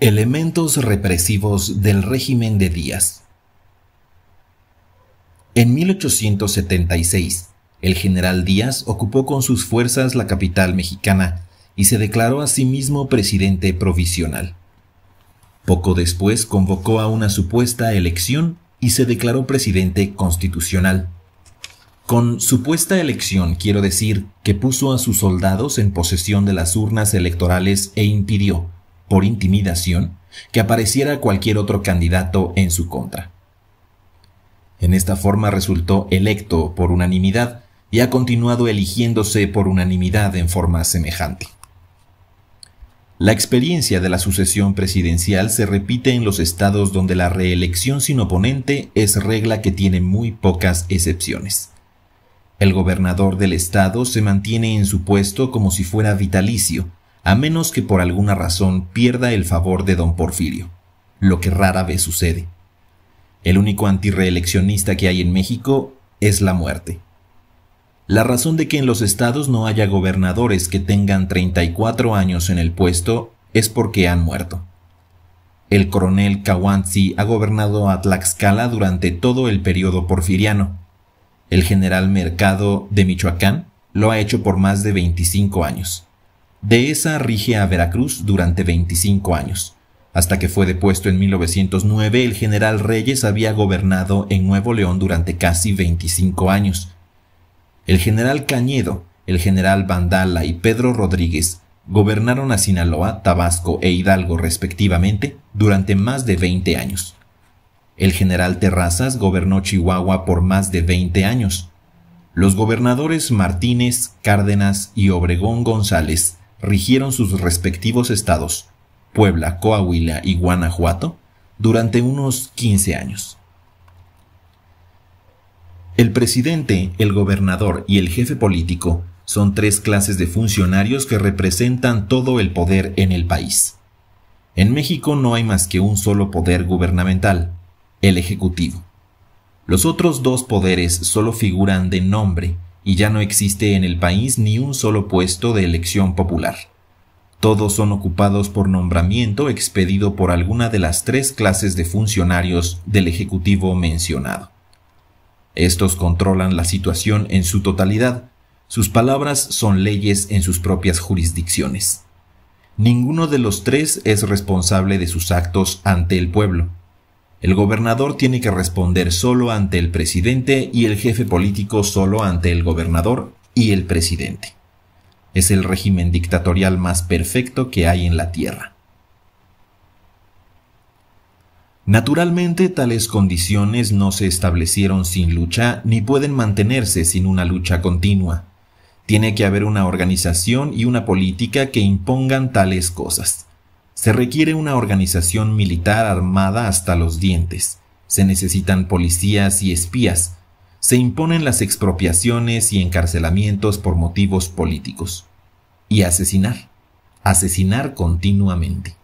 Elementos represivos del régimen de Díaz. En 1876, el general Díaz ocupó con sus fuerzas la capital mexicana y se declaró a sí mismo presidente provisional. Poco después convocó a una supuesta elección y se declaró presidente constitucional. Con supuesta elección quiero decir que puso a sus soldados en posesión de las urnas electorales e impidió, por intimidación, que apareciera cualquier otro candidato en su contra. En esta forma resultó electo por unanimidad y ha continuado eligiéndose por unanimidad en forma semejante. La experiencia de la sucesión presidencial se repite en los estados donde la reelección sin oponente es regla que tiene muy pocas excepciones. El gobernador del estado se mantiene en su puesto como si fuera vitalicio, a menos que por alguna razón pierda el favor de don Porfirio, lo que rara vez sucede. El único antirreeleccionista que hay en México es la muerte. La razón de que en los estados no haya gobernadores que tengan 34 años en el puesto es porque han muerto. El coronel Kawantzi ha gobernado a Tlaxcala durante todo el periodo porfiriano. El general Mercado de Michoacán lo ha hecho por más de 25 años. De esa rige a Veracruz durante 25 años. Hasta que fue depuesto en 1909, el general Reyes había gobernado en Nuevo León durante casi 25 años. El general Cañedo, el general Vandala y Pedro Rodríguez gobernaron a Sinaloa, Tabasco e Hidalgo respectivamente durante más de 20 años. El general Terrazas gobernó Chihuahua por más de 20 años. Los gobernadores Martínez, Cárdenas y Obregón González rigieron sus respectivos estados, Puebla, Coahuila y Guanajuato, durante unos 15 años. El presidente, el gobernador y el jefe político son tres clases de funcionarios que representan todo el poder en el país. En México no hay más que un solo poder gubernamental, el Ejecutivo. Los otros dos poderes solo figuran de nombre y ya no existe en el país ni un solo puesto de elección popular. Todos son ocupados por nombramiento expedido por alguna de las tres clases de funcionarios del Ejecutivo mencionado. Estos controlan la situación en su totalidad, sus palabras son leyes en sus propias jurisdicciones. Ninguno de los tres es responsable de sus actos ante el pueblo, el gobernador tiene que responder solo ante el presidente y el jefe político solo ante el gobernador y el presidente. Es el régimen dictatorial más perfecto que hay en la Tierra. Naturalmente, tales condiciones no se establecieron sin lucha ni pueden mantenerse sin una lucha continua. Tiene que haber una organización y una política que impongan tales cosas. Se requiere una organización militar armada hasta los dientes. Se necesitan policías y espías. Se imponen las expropiaciones y encarcelamientos por motivos políticos. Y asesinar. Asesinar continuamente.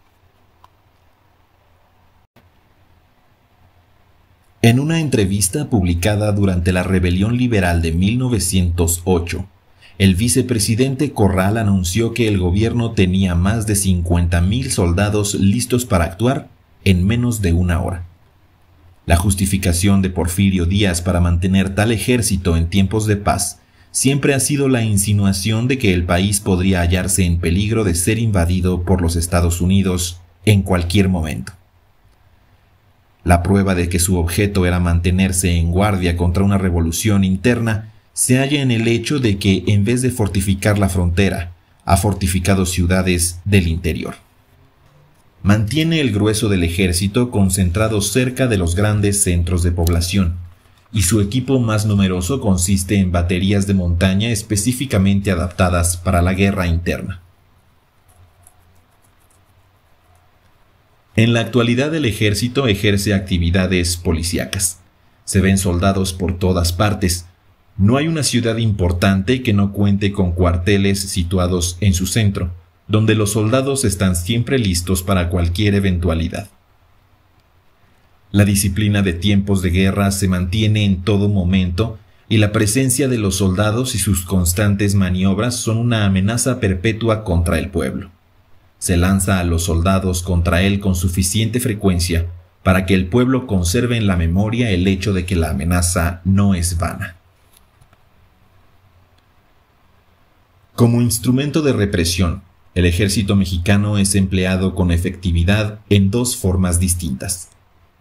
En una entrevista publicada durante la Rebelión Liberal de 1908, el vicepresidente Corral anunció que el gobierno tenía más de 50.000 soldados listos para actuar en menos de una hora. La justificación de Porfirio Díaz para mantener tal ejército en tiempos de paz siempre ha sido la insinuación de que el país podría hallarse en peligro de ser invadido por los Estados Unidos en cualquier momento. La prueba de que su objeto era mantenerse en guardia contra una revolución interna se halla en el hecho de que en vez de fortificar la frontera, ha fortificado ciudades del interior. Mantiene el grueso del ejército concentrado cerca de los grandes centros de población, y su equipo más numeroso consiste en baterías de montaña específicamente adaptadas para la guerra interna. En la actualidad el ejército ejerce actividades policíacas. Se ven soldados por todas partes, no hay una ciudad importante que no cuente con cuarteles situados en su centro, donde los soldados están siempre listos para cualquier eventualidad. La disciplina de tiempos de guerra se mantiene en todo momento y la presencia de los soldados y sus constantes maniobras son una amenaza perpetua contra el pueblo. Se lanza a los soldados contra él con suficiente frecuencia para que el pueblo conserve en la memoria el hecho de que la amenaza no es vana. Como instrumento de represión, el ejército mexicano es empleado con efectividad en dos formas distintas,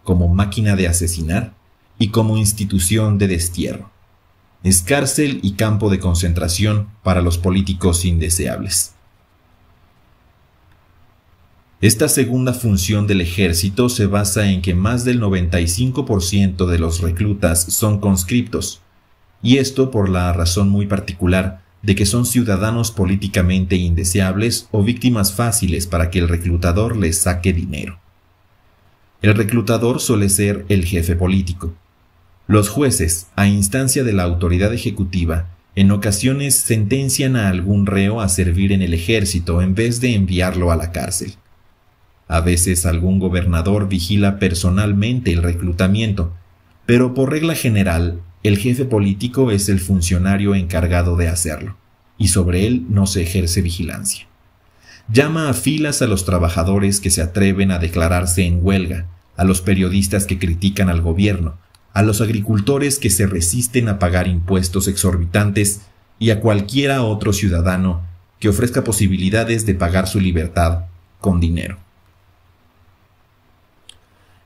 como máquina de asesinar y como institución de destierro. Es cárcel y campo de concentración para los políticos indeseables. Esta segunda función del ejército se basa en que más del 95% de los reclutas son conscriptos, y esto por la razón muy particular de que son ciudadanos políticamente indeseables o víctimas fáciles para que el reclutador les saque dinero. El reclutador suele ser el jefe político. Los jueces, a instancia de la autoridad ejecutiva, en ocasiones sentencian a algún reo a servir en el ejército en vez de enviarlo a la cárcel. A veces algún gobernador vigila personalmente el reclutamiento, pero por regla general el jefe político es el funcionario encargado de hacerlo, y sobre él no se ejerce vigilancia. Llama a filas a los trabajadores que se atreven a declararse en huelga, a los periodistas que critican al gobierno, a los agricultores que se resisten a pagar impuestos exorbitantes y a cualquiera otro ciudadano que ofrezca posibilidades de pagar su libertad con dinero.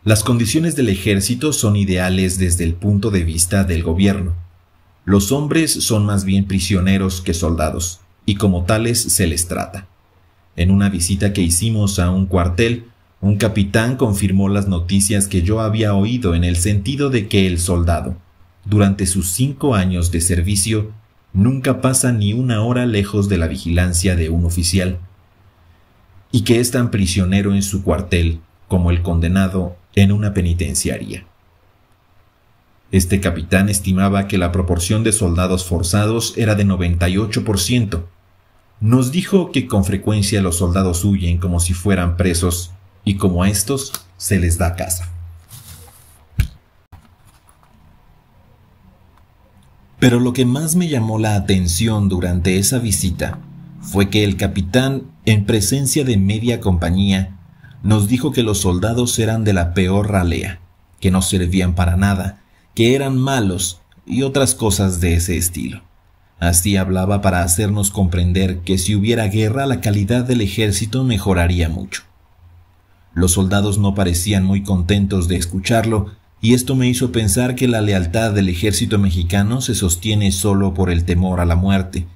Las condiciones del ejército son ideales desde el punto de vista del gobierno. Los hombres son más bien prisioneros que soldados, y como tales se les trata. En una visita que hicimos a un cuartel, un capitán confirmó las noticias que yo había oído en el sentido de que el soldado, durante sus cinco años de servicio, nunca pasa ni una hora lejos de la vigilancia de un oficial, y que es tan prisionero en su cuartel como el condenado en una penitenciaria. Este capitán estimaba que la proporción de soldados forzados era de 98%. Nos dijo que con frecuencia los soldados huyen como si fueran presos y como a estos se les da casa. Pero lo que más me llamó la atención durante esa visita fue que el capitán, en presencia de media compañía, nos dijo que los soldados eran de la peor ralea, que no servían para nada, que eran malos y otras cosas de ese estilo. Así hablaba para hacernos comprender que si hubiera guerra la calidad del ejército mejoraría mucho. Los soldados no parecían muy contentos de escucharlo, y esto me hizo pensar que la lealtad del ejército mexicano se sostiene solo por el temor a la muerte,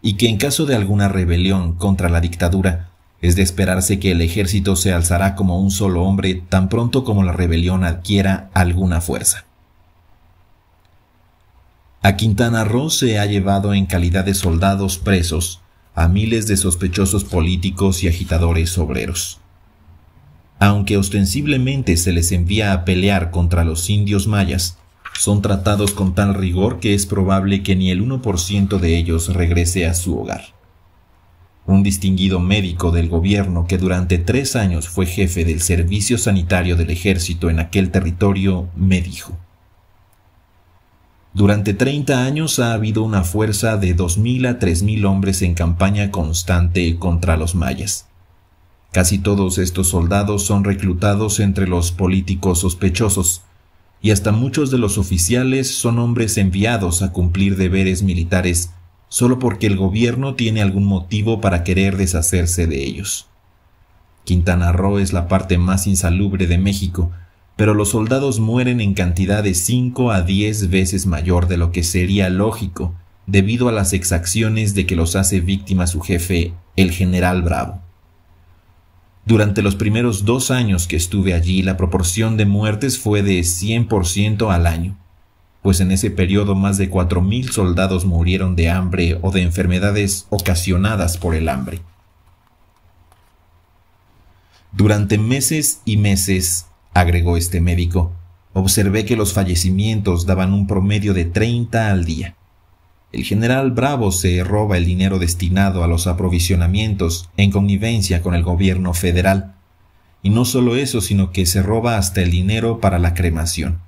y que en caso de alguna rebelión contra la dictadura, es de esperarse que el ejército se alzará como un solo hombre tan pronto como la rebelión adquiera alguna fuerza. A Quintana Roo se ha llevado en calidad de soldados presos a miles de sospechosos políticos y agitadores obreros. Aunque ostensiblemente se les envía a pelear contra los indios mayas, son tratados con tal rigor que es probable que ni el 1% de ellos regrese a su hogar un distinguido médico del gobierno que durante tres años fue jefe del Servicio Sanitario del Ejército en aquel territorio, me dijo. Durante 30 años ha habido una fuerza de 2.000 a 3.000 hombres en campaña constante contra los mayas. Casi todos estos soldados son reclutados entre los políticos sospechosos, y hasta muchos de los oficiales son hombres enviados a cumplir deberes militares solo porque el gobierno tiene algún motivo para querer deshacerse de ellos. Quintana Roo es la parte más insalubre de México, pero los soldados mueren en cantidad de 5 a 10 veces mayor de lo que sería lógico debido a las exacciones de que los hace víctima su jefe, el general Bravo. Durante los primeros dos años que estuve allí, la proporción de muertes fue de 100% al año pues en ese periodo más de 4.000 soldados murieron de hambre o de enfermedades ocasionadas por el hambre. Durante meses y meses, agregó este médico, observé que los fallecimientos daban un promedio de 30 al día. El general Bravo se roba el dinero destinado a los aprovisionamientos en connivencia con el gobierno federal. Y no solo eso, sino que se roba hasta el dinero para la cremación.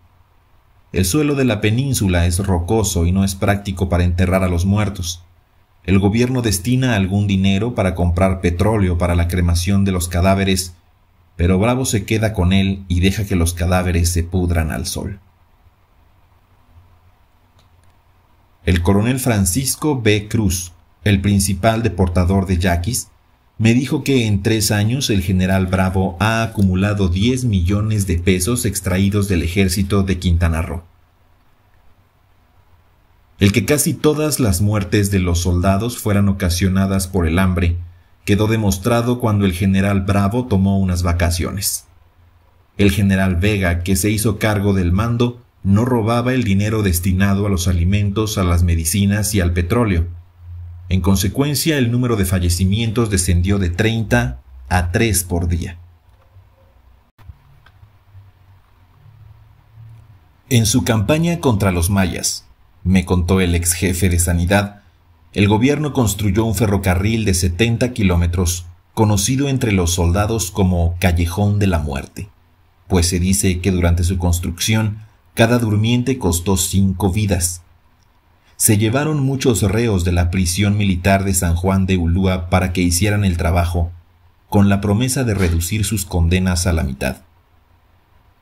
El suelo de la península es rocoso y no es práctico para enterrar a los muertos. El gobierno destina algún dinero para comprar petróleo para la cremación de los cadáveres, pero Bravo se queda con él y deja que los cadáveres se pudran al sol. El coronel Francisco B. Cruz, el principal deportador de yaquis, me dijo que en tres años el general Bravo ha acumulado 10 millones de pesos extraídos del ejército de Quintana Roo. El que casi todas las muertes de los soldados fueran ocasionadas por el hambre quedó demostrado cuando el general Bravo tomó unas vacaciones. El general Vega, que se hizo cargo del mando, no robaba el dinero destinado a los alimentos, a las medicinas y al petróleo, en consecuencia, el número de fallecimientos descendió de 30 a 3 por día. En su campaña contra los mayas, me contó el ex jefe de sanidad, el gobierno construyó un ferrocarril de 70 kilómetros, conocido entre los soldados como Callejón de la Muerte, pues se dice que durante su construcción cada durmiente costó 5 vidas, se llevaron muchos reos de la prisión militar de San Juan de Ulúa para que hicieran el trabajo, con la promesa de reducir sus condenas a la mitad.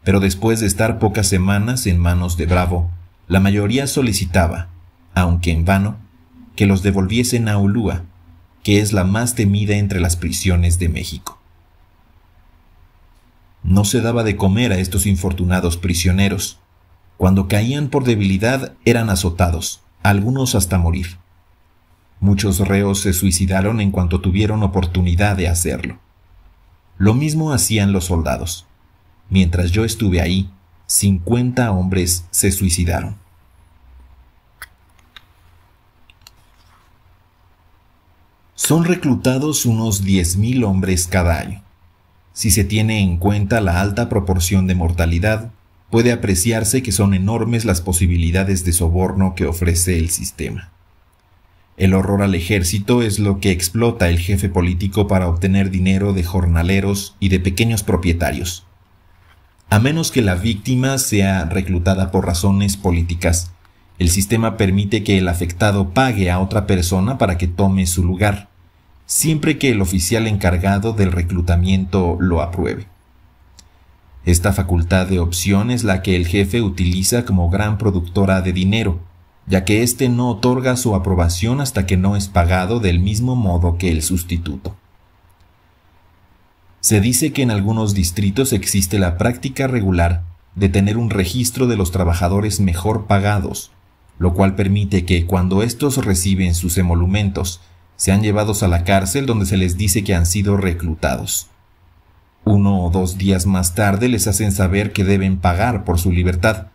Pero después de estar pocas semanas en manos de Bravo, la mayoría solicitaba, aunque en vano, que los devolviesen a Ulúa, que es la más temida entre las prisiones de México. No se daba de comer a estos infortunados prisioneros. Cuando caían por debilidad eran azotados, algunos hasta morir. Muchos reos se suicidaron en cuanto tuvieron oportunidad de hacerlo. Lo mismo hacían los soldados. Mientras yo estuve ahí, 50 hombres se suicidaron. Son reclutados unos 10.000 hombres cada año. Si se tiene en cuenta la alta proporción de mortalidad, puede apreciarse que son enormes las posibilidades de soborno que ofrece el sistema. El horror al ejército es lo que explota el jefe político para obtener dinero de jornaleros y de pequeños propietarios. A menos que la víctima sea reclutada por razones políticas, el sistema permite que el afectado pague a otra persona para que tome su lugar, siempre que el oficial encargado del reclutamiento lo apruebe. Esta facultad de opción es la que el jefe utiliza como gran productora de dinero, ya que éste no otorga su aprobación hasta que no es pagado del mismo modo que el sustituto. Se dice que en algunos distritos existe la práctica regular de tener un registro de los trabajadores mejor pagados, lo cual permite que cuando estos reciben sus emolumentos, sean llevados a la cárcel donde se les dice que han sido reclutados. Uno o dos días más tarde les hacen saber que deben pagar por su libertad.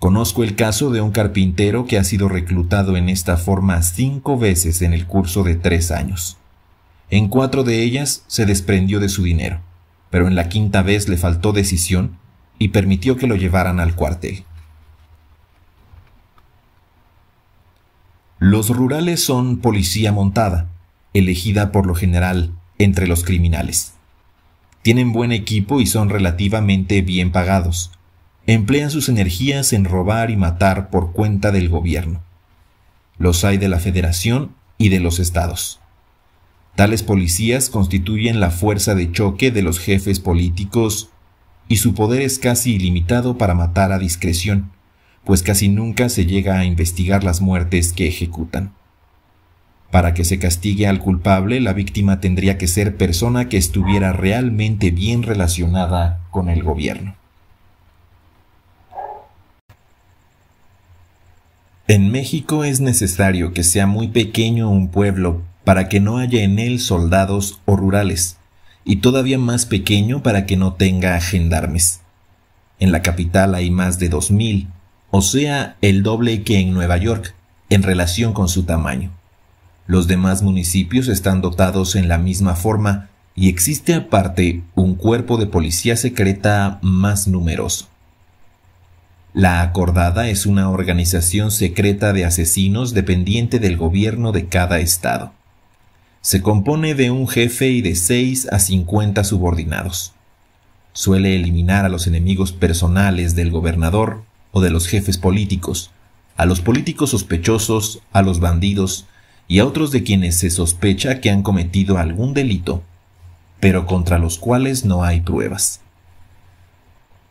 Conozco el caso de un carpintero que ha sido reclutado en esta forma cinco veces en el curso de tres años. En cuatro de ellas se desprendió de su dinero, pero en la quinta vez le faltó decisión y permitió que lo llevaran al cuartel. Los rurales son policía montada, elegida por lo general entre los criminales tienen buen equipo y son relativamente bien pagados. Emplean sus energías en robar y matar por cuenta del gobierno. Los hay de la Federación y de los estados. Tales policías constituyen la fuerza de choque de los jefes políticos y su poder es casi ilimitado para matar a discreción, pues casi nunca se llega a investigar las muertes que ejecutan. Para que se castigue al culpable, la víctima tendría que ser persona que estuviera realmente bien relacionada con el gobierno. En México es necesario que sea muy pequeño un pueblo para que no haya en él soldados o rurales, y todavía más pequeño para que no tenga gendarmes. En la capital hay más de 2.000, o sea, el doble que en Nueva York, en relación con su tamaño. Los demás municipios están dotados en la misma forma y existe aparte un cuerpo de policía secreta más numeroso. La acordada es una organización secreta de asesinos dependiente del gobierno de cada estado. Se compone de un jefe y de 6 a 50 subordinados. Suele eliminar a los enemigos personales del gobernador o de los jefes políticos, a los políticos sospechosos, a los bandidos, y a otros de quienes se sospecha que han cometido algún delito, pero contra los cuales no hay pruebas.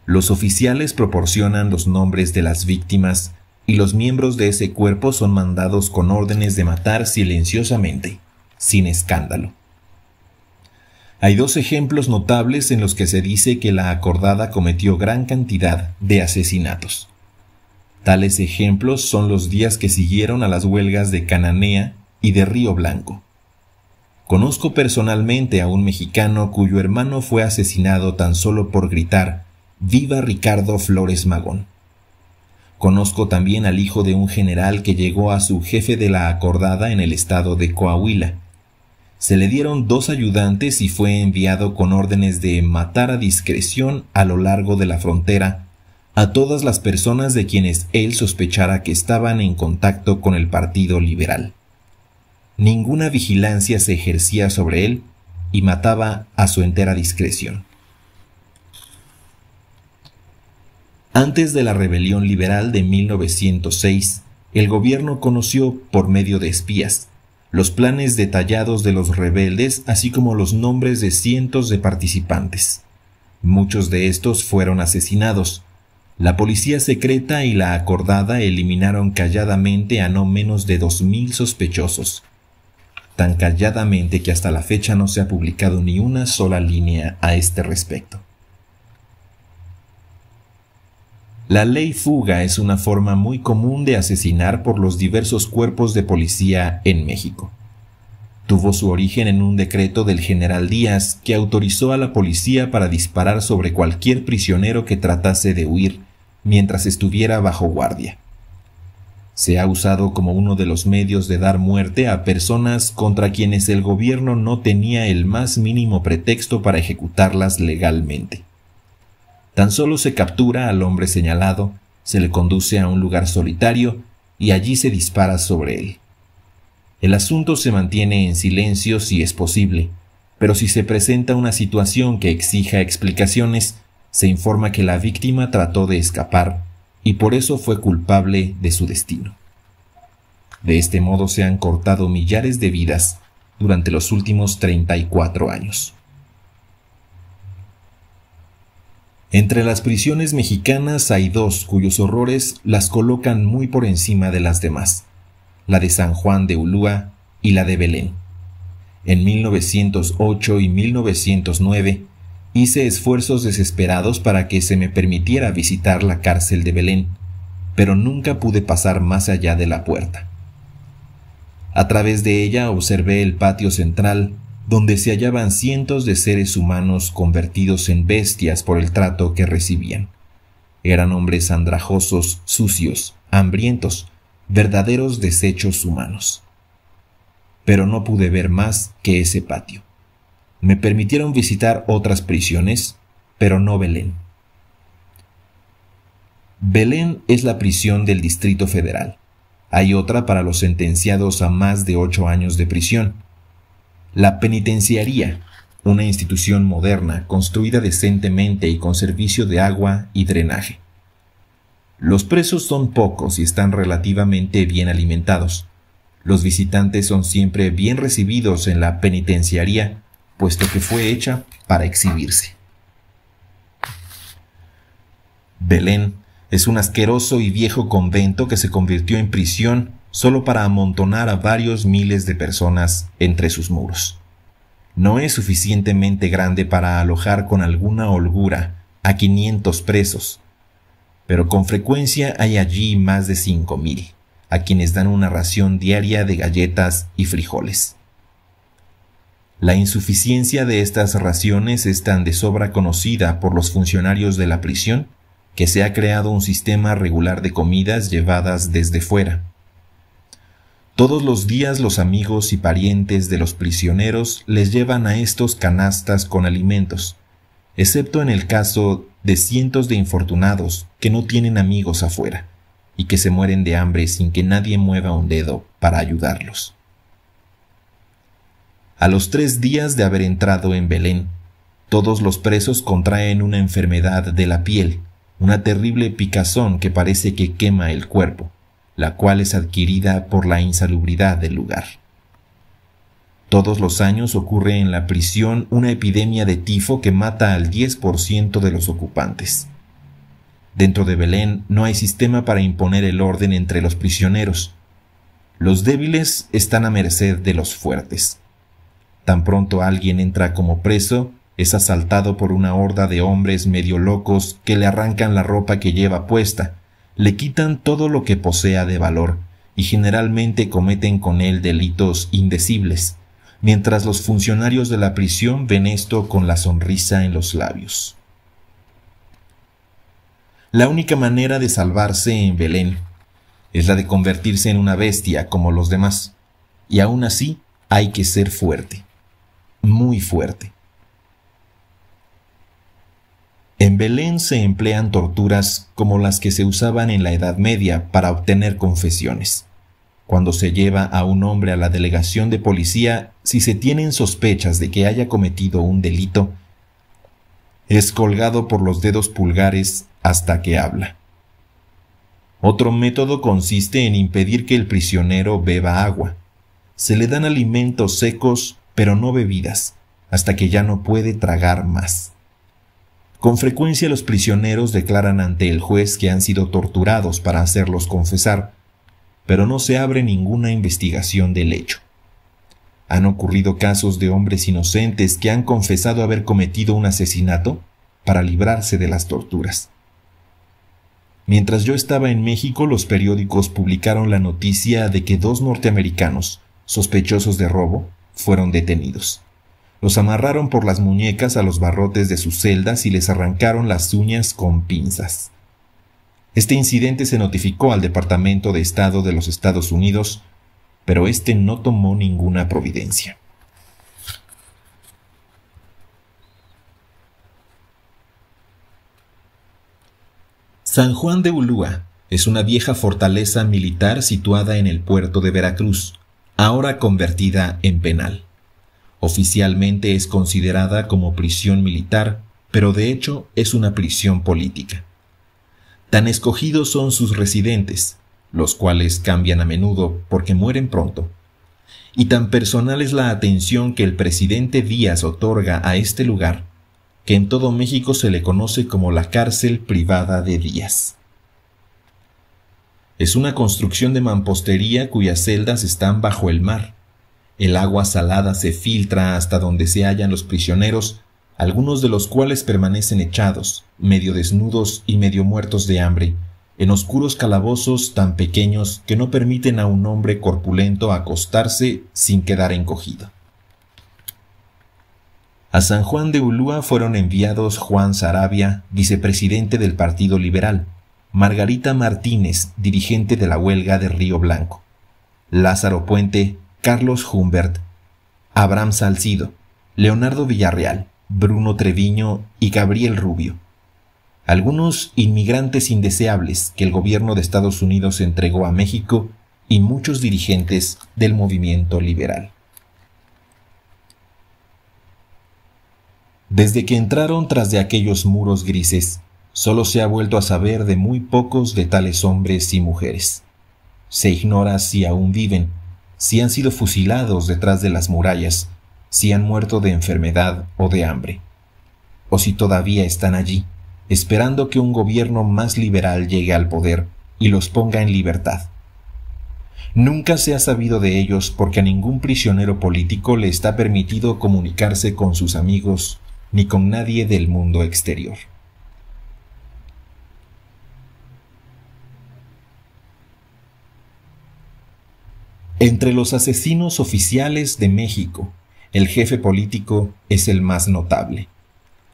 Los oficiales proporcionan los nombres de las víctimas y los miembros de ese cuerpo son mandados con órdenes de matar silenciosamente, sin escándalo. Hay dos ejemplos notables en los que se dice que la acordada cometió gran cantidad de asesinatos. Tales ejemplos son los días que siguieron a las huelgas de Cananea y de Río Blanco. Conozco personalmente a un mexicano cuyo hermano fue asesinado tan solo por gritar Viva Ricardo Flores Magón. Conozco también al hijo de un general que llegó a su jefe de la acordada en el estado de Coahuila. Se le dieron dos ayudantes y fue enviado con órdenes de matar a discreción a lo largo de la frontera a todas las personas de quienes él sospechara que estaban en contacto con el Partido Liberal ninguna vigilancia se ejercía sobre él y mataba a su entera discreción. Antes de la rebelión liberal de 1906, el gobierno conoció, por medio de espías, los planes detallados de los rebeldes, así como los nombres de cientos de participantes. Muchos de estos fueron asesinados. La policía secreta y la acordada eliminaron calladamente a no menos de 2.000 sospechosos tan calladamente que hasta la fecha no se ha publicado ni una sola línea a este respecto. La ley fuga es una forma muy común de asesinar por los diversos cuerpos de policía en México. Tuvo su origen en un decreto del general Díaz que autorizó a la policía para disparar sobre cualquier prisionero que tratase de huir mientras estuviera bajo guardia. Se ha usado como uno de los medios de dar muerte a personas contra quienes el gobierno no tenía el más mínimo pretexto para ejecutarlas legalmente. Tan solo se captura al hombre señalado, se le conduce a un lugar solitario y allí se dispara sobre él. El asunto se mantiene en silencio si es posible, pero si se presenta una situación que exija explicaciones, se informa que la víctima trató de escapar y por eso fue culpable de su destino. De este modo se han cortado millares de vidas durante los últimos 34 años. Entre las prisiones mexicanas hay dos cuyos horrores las colocan muy por encima de las demás, la de San Juan de Ulúa y la de Belén. En 1908 y 1909 Hice esfuerzos desesperados para que se me permitiera visitar la cárcel de Belén, pero nunca pude pasar más allá de la puerta. A través de ella observé el patio central, donde se hallaban cientos de seres humanos convertidos en bestias por el trato que recibían. Eran hombres andrajosos, sucios, hambrientos, verdaderos desechos humanos. Pero no pude ver más que ese patio. Me permitieron visitar otras prisiones, pero no Belén. Belén es la prisión del Distrito Federal. Hay otra para los sentenciados a más de ocho años de prisión. La penitenciaría, una institución moderna construida decentemente y con servicio de agua y drenaje. Los presos son pocos y están relativamente bien alimentados. Los visitantes son siempre bien recibidos en la penitenciaría puesto que fue hecha para exhibirse. Belén es un asqueroso y viejo convento que se convirtió en prisión solo para amontonar a varios miles de personas entre sus muros. No es suficientemente grande para alojar con alguna holgura a 500 presos, pero con frecuencia hay allí más de 5.000, a quienes dan una ración diaria de galletas y frijoles. La insuficiencia de estas raciones es tan de sobra conocida por los funcionarios de la prisión que se ha creado un sistema regular de comidas llevadas desde fuera. Todos los días los amigos y parientes de los prisioneros les llevan a estos canastas con alimentos, excepto en el caso de cientos de infortunados que no tienen amigos afuera y que se mueren de hambre sin que nadie mueva un dedo para ayudarlos a los tres días de haber entrado en Belén. Todos los presos contraen una enfermedad de la piel, una terrible picazón que parece que quema el cuerpo, la cual es adquirida por la insalubridad del lugar. Todos los años ocurre en la prisión una epidemia de tifo que mata al 10% de los ocupantes. Dentro de Belén no hay sistema para imponer el orden entre los prisioneros. Los débiles están a merced de los fuertes. Tan pronto alguien entra como preso, es asaltado por una horda de hombres medio locos que le arrancan la ropa que lleva puesta, le quitan todo lo que posea de valor, y generalmente cometen con él delitos indecibles, mientras los funcionarios de la prisión ven esto con la sonrisa en los labios. La única manera de salvarse en Belén es la de convertirse en una bestia como los demás, y aún así hay que ser fuerte muy fuerte. En Belén se emplean torturas como las que se usaban en la Edad Media para obtener confesiones. Cuando se lleva a un hombre a la delegación de policía, si se tienen sospechas de que haya cometido un delito, es colgado por los dedos pulgares hasta que habla. Otro método consiste en impedir que el prisionero beba agua. Se le dan alimentos secos pero no bebidas, hasta que ya no puede tragar más. Con frecuencia los prisioneros declaran ante el juez que han sido torturados para hacerlos confesar, pero no se abre ninguna investigación del hecho. ¿Han ocurrido casos de hombres inocentes que han confesado haber cometido un asesinato para librarse de las torturas? Mientras yo estaba en México, los periódicos publicaron la noticia de que dos norteamericanos, sospechosos de robo, fueron detenidos. Los amarraron por las muñecas a los barrotes de sus celdas y les arrancaron las uñas con pinzas. Este incidente se notificó al Departamento de Estado de los Estados Unidos, pero este no tomó ninguna providencia. San Juan de Ulúa es una vieja fortaleza militar situada en el puerto de Veracruz, ahora convertida en penal. Oficialmente es considerada como prisión militar, pero de hecho es una prisión política. Tan escogidos son sus residentes, los cuales cambian a menudo porque mueren pronto. Y tan personal es la atención que el presidente Díaz otorga a este lugar, que en todo México se le conoce como la cárcel privada de Díaz. Es una construcción de mampostería cuyas celdas están bajo el mar. El agua salada se filtra hasta donde se hallan los prisioneros, algunos de los cuales permanecen echados, medio desnudos y medio muertos de hambre, en oscuros calabozos tan pequeños que no permiten a un hombre corpulento acostarse sin quedar encogido. A San Juan de Ulúa fueron enviados Juan Sarabia, vicepresidente del Partido Liberal, Margarita Martínez, dirigente de la huelga de Río Blanco, Lázaro Puente, Carlos Humbert, Abraham Salcido, Leonardo Villarreal, Bruno Treviño y Gabriel Rubio. Algunos inmigrantes indeseables que el gobierno de Estados Unidos entregó a México y muchos dirigentes del movimiento liberal. Desde que entraron tras de aquellos muros grises, Solo se ha vuelto a saber de muy pocos de tales hombres y mujeres. Se ignora si aún viven, si han sido fusilados detrás de las murallas, si han muerto de enfermedad o de hambre, o si todavía están allí, esperando que un gobierno más liberal llegue al poder y los ponga en libertad. Nunca se ha sabido de ellos porque a ningún prisionero político le está permitido comunicarse con sus amigos ni con nadie del mundo exterior. Entre los asesinos oficiales de México, el jefe político es el más notable.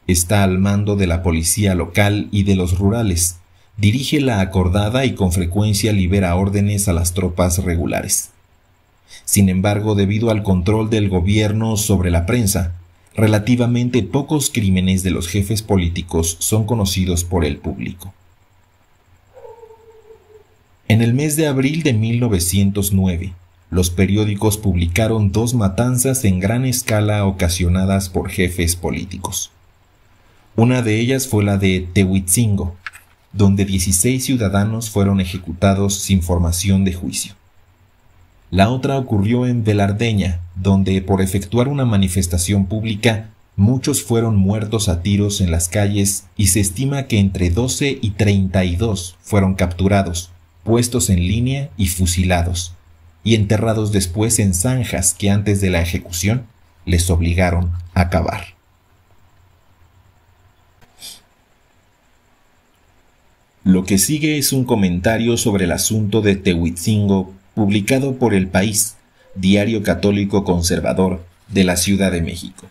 Está al mando de la policía local y de los rurales, dirige la acordada y con frecuencia libera órdenes a las tropas regulares. Sin embargo, debido al control del gobierno sobre la prensa, relativamente pocos crímenes de los jefes políticos son conocidos por el público. En el mes de abril de 1909, los periódicos publicaron dos matanzas en gran escala ocasionadas por jefes políticos. Una de ellas fue la de Tehuitzingo, donde 16 ciudadanos fueron ejecutados sin formación de juicio. La otra ocurrió en Velardeña, donde por efectuar una manifestación pública muchos fueron muertos a tiros en las calles y se estima que entre 12 y 32 fueron capturados, puestos en línea y fusilados, y enterrados después en zanjas que antes de la ejecución les obligaron a cavar. Lo que sigue es un comentario sobre el asunto de Tehuitzingo publicado por El País, diario católico conservador de la Ciudad de México.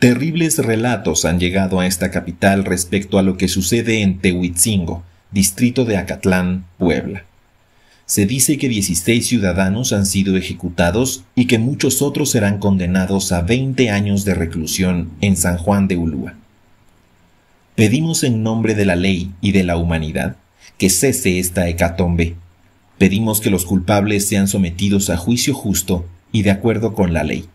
Terribles relatos han llegado a esta capital respecto a lo que sucede en Tehuitzingo, distrito de Acatlán, Puebla se dice que 16 ciudadanos han sido ejecutados y que muchos otros serán condenados a 20 años de reclusión en San Juan de Ulúa. Pedimos en nombre de la ley y de la humanidad que cese esta hecatombe. Pedimos que los culpables sean sometidos a juicio justo y de acuerdo con la ley.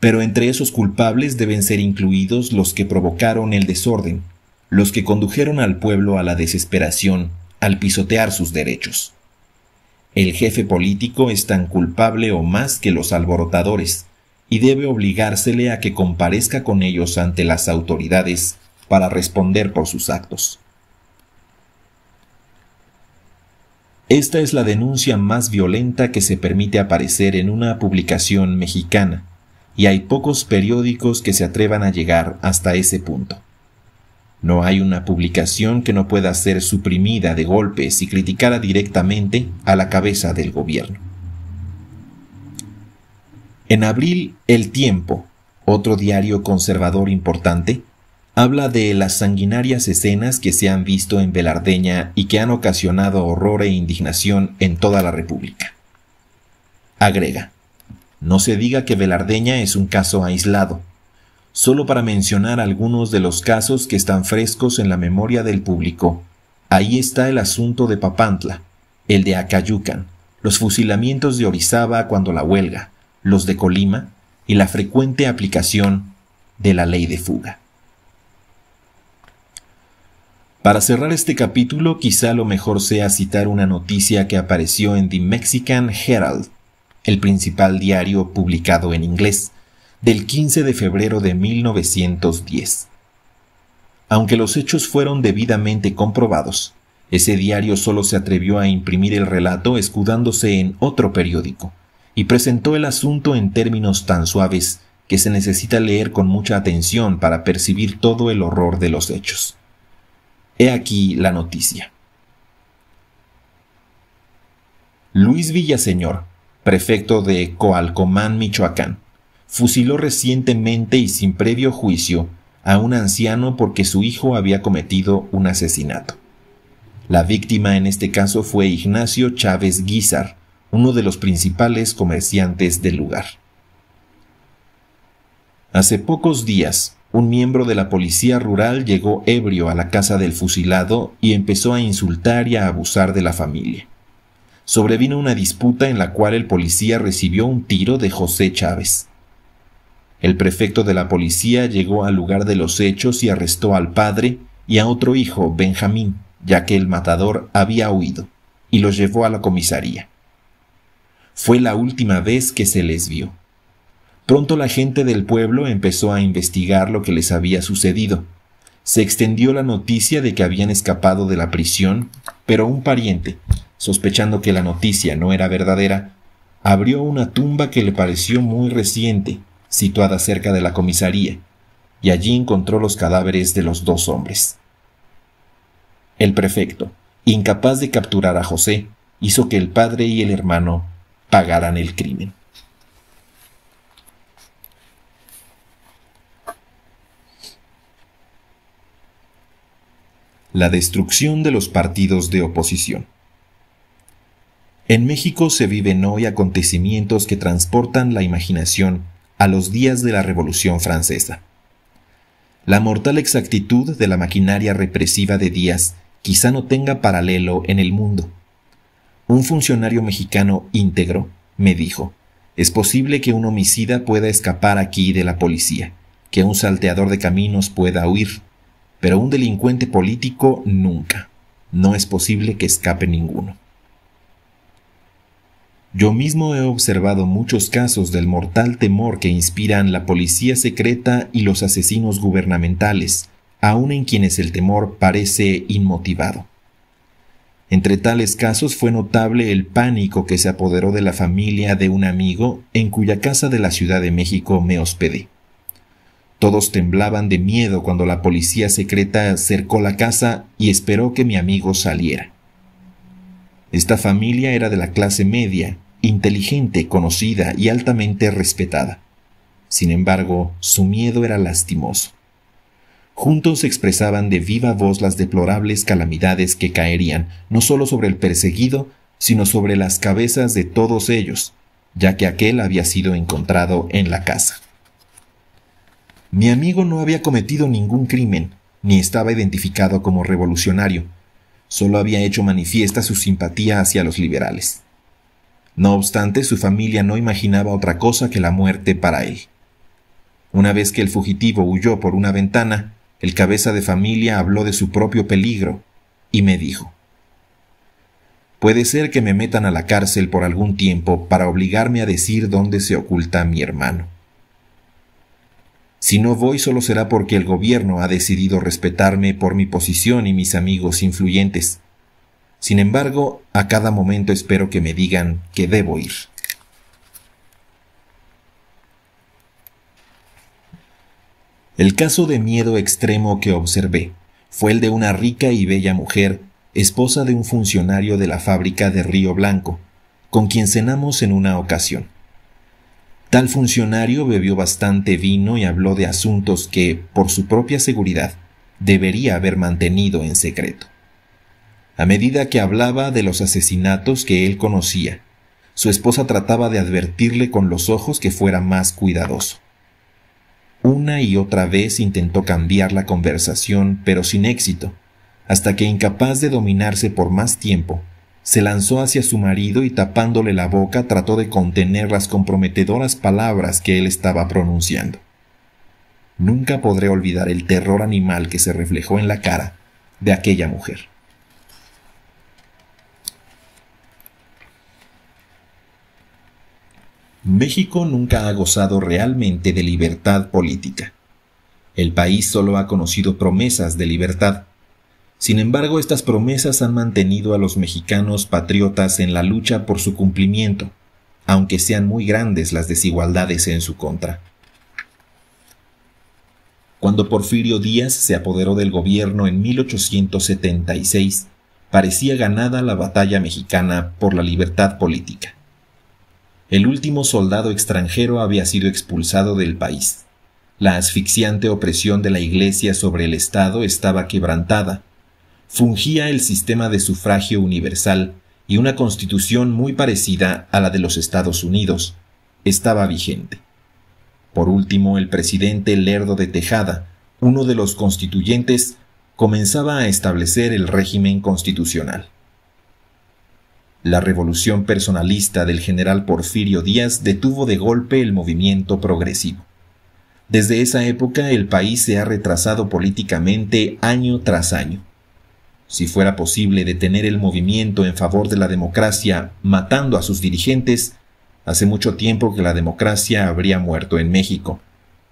Pero entre esos culpables deben ser incluidos los que provocaron el desorden, los que condujeron al pueblo a la desesperación al pisotear sus derechos. El jefe político es tan culpable o más que los alborotadores, y debe obligársele a que comparezca con ellos ante las autoridades para responder por sus actos. Esta es la denuncia más violenta que se permite aparecer en una publicación mexicana, y hay pocos periódicos que se atrevan a llegar hasta ese punto. No hay una publicación que no pueda ser suprimida de golpe y criticara directamente a la cabeza del gobierno. En abril, El Tiempo, otro diario conservador importante, habla de las sanguinarias escenas que se han visto en Velardeña y que han ocasionado horror e indignación en toda la República. Agrega, no se diga que Velardeña es un caso aislado, solo para mencionar algunos de los casos que están frescos en la memoria del público. Ahí está el asunto de Papantla, el de Acayucan, los fusilamientos de Orizaba cuando la huelga, los de Colima y la frecuente aplicación de la ley de fuga. Para cerrar este capítulo, quizá lo mejor sea citar una noticia que apareció en The Mexican Herald, el principal diario publicado en inglés, del 15 de febrero de 1910. Aunque los hechos fueron debidamente comprobados, ese diario solo se atrevió a imprimir el relato escudándose en otro periódico, y presentó el asunto en términos tan suaves que se necesita leer con mucha atención para percibir todo el horror de los hechos. He aquí la noticia. Luis Villaseñor, prefecto de Coalcomán, Michoacán, fusiló recientemente y sin previo juicio a un anciano porque su hijo había cometido un asesinato. La víctima en este caso fue Ignacio Chávez Guizar, uno de los principales comerciantes del lugar. Hace pocos días, un miembro de la policía rural llegó ebrio a la casa del fusilado y empezó a insultar y a abusar de la familia. Sobrevino una disputa en la cual el policía recibió un tiro de José Chávez. El prefecto de la policía llegó al lugar de los hechos y arrestó al padre y a otro hijo, Benjamín, ya que el matador había huido, y los llevó a la comisaría. Fue la última vez que se les vio. Pronto la gente del pueblo empezó a investigar lo que les había sucedido. Se extendió la noticia de que habían escapado de la prisión, pero un pariente, sospechando que la noticia no era verdadera, abrió una tumba que le pareció muy reciente situada cerca de la comisaría, y allí encontró los cadáveres de los dos hombres. El prefecto, incapaz de capturar a José, hizo que el padre y el hermano pagaran el crimen. La destrucción de los partidos de oposición. En México se viven hoy acontecimientos que transportan la imaginación a los días de la Revolución Francesa. La mortal exactitud de la maquinaria represiva de Díaz quizá no tenga paralelo en el mundo. Un funcionario mexicano íntegro me dijo, es posible que un homicida pueda escapar aquí de la policía, que un salteador de caminos pueda huir, pero un delincuente político nunca. No es posible que escape ninguno. Yo mismo he observado muchos casos del mortal temor que inspiran la policía secreta y los asesinos gubernamentales, aun en quienes el temor parece inmotivado. Entre tales casos fue notable el pánico que se apoderó de la familia de un amigo en cuya casa de la Ciudad de México me hospedé. Todos temblaban de miedo cuando la policía secreta cercó la casa y esperó que mi amigo saliera. Esta familia era de la clase media, inteligente, conocida y altamente respetada. Sin embargo, su miedo era lastimoso. Juntos expresaban de viva voz las deplorables calamidades que caerían no solo sobre el perseguido, sino sobre las cabezas de todos ellos, ya que aquel había sido encontrado en la casa. Mi amigo no había cometido ningún crimen, ni estaba identificado como revolucionario, solo había hecho manifiesta su simpatía hacia los liberales. No obstante, su familia no imaginaba otra cosa que la muerte para él. Una vez que el fugitivo huyó por una ventana, el cabeza de familia habló de su propio peligro y me dijo, Puede ser que me metan a la cárcel por algún tiempo para obligarme a decir dónde se oculta mi hermano. Si no voy solo será porque el gobierno ha decidido respetarme por mi posición y mis amigos influyentes. Sin embargo, a cada momento espero que me digan que debo ir. El caso de miedo extremo que observé fue el de una rica y bella mujer, esposa de un funcionario de la fábrica de Río Blanco, con quien cenamos en una ocasión. Tal funcionario bebió bastante vino y habló de asuntos que, por su propia seguridad, debería haber mantenido en secreto. A medida que hablaba de los asesinatos que él conocía, su esposa trataba de advertirle con los ojos que fuera más cuidadoso. Una y otra vez intentó cambiar la conversación, pero sin éxito, hasta que incapaz de dominarse por más tiempo, se lanzó hacia su marido y tapándole la boca trató de contener las comprometedoras palabras que él estaba pronunciando. Nunca podré olvidar el terror animal que se reflejó en la cara de aquella mujer. México nunca ha gozado realmente de libertad política. El país solo ha conocido promesas de libertad, sin embargo, estas promesas han mantenido a los mexicanos patriotas en la lucha por su cumplimiento, aunque sean muy grandes las desigualdades en su contra. Cuando Porfirio Díaz se apoderó del gobierno en 1876, parecía ganada la batalla mexicana por la libertad política. El último soldado extranjero había sido expulsado del país. La asfixiante opresión de la Iglesia sobre el Estado estaba quebrantada fungía el sistema de sufragio universal y una constitución muy parecida a la de los Estados Unidos. Estaba vigente. Por último, el presidente Lerdo de Tejada, uno de los constituyentes, comenzaba a establecer el régimen constitucional. La revolución personalista del general Porfirio Díaz detuvo de golpe el movimiento progresivo. Desde esa época el país se ha retrasado políticamente año tras año si fuera posible detener el movimiento en favor de la democracia matando a sus dirigentes, hace mucho tiempo que la democracia habría muerto en México,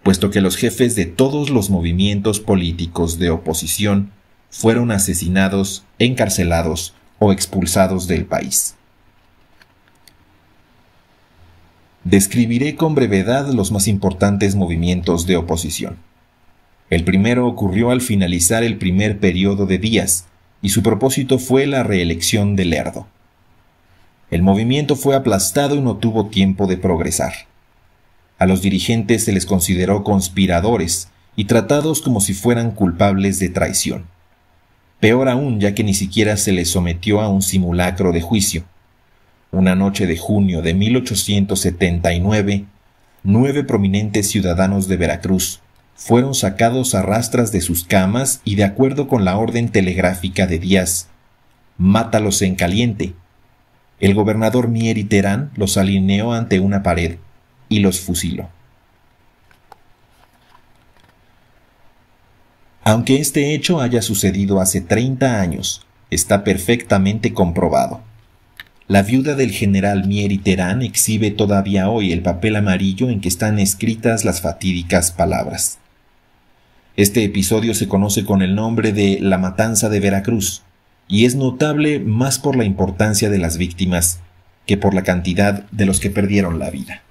puesto que los jefes de todos los movimientos políticos de oposición fueron asesinados, encarcelados o expulsados del país. Describiré con brevedad los más importantes movimientos de oposición. El primero ocurrió al finalizar el primer periodo de días y su propósito fue la reelección de Lerdo. El movimiento fue aplastado y no tuvo tiempo de progresar. A los dirigentes se les consideró conspiradores y tratados como si fueran culpables de traición. Peor aún ya que ni siquiera se les sometió a un simulacro de juicio. Una noche de junio de 1879, nueve prominentes ciudadanos de Veracruz fueron sacados a rastras de sus camas y de acuerdo con la orden telegráfica de Díaz. Mátalos en caliente. El gobernador Mier Terán los alineó ante una pared y los fusiló. Aunque este hecho haya sucedido hace 30 años, está perfectamente comprobado. La viuda del general Mieri Terán exhibe todavía hoy el papel amarillo en que están escritas las fatídicas palabras. Este episodio se conoce con el nombre de La Matanza de Veracruz y es notable más por la importancia de las víctimas que por la cantidad de los que perdieron la vida.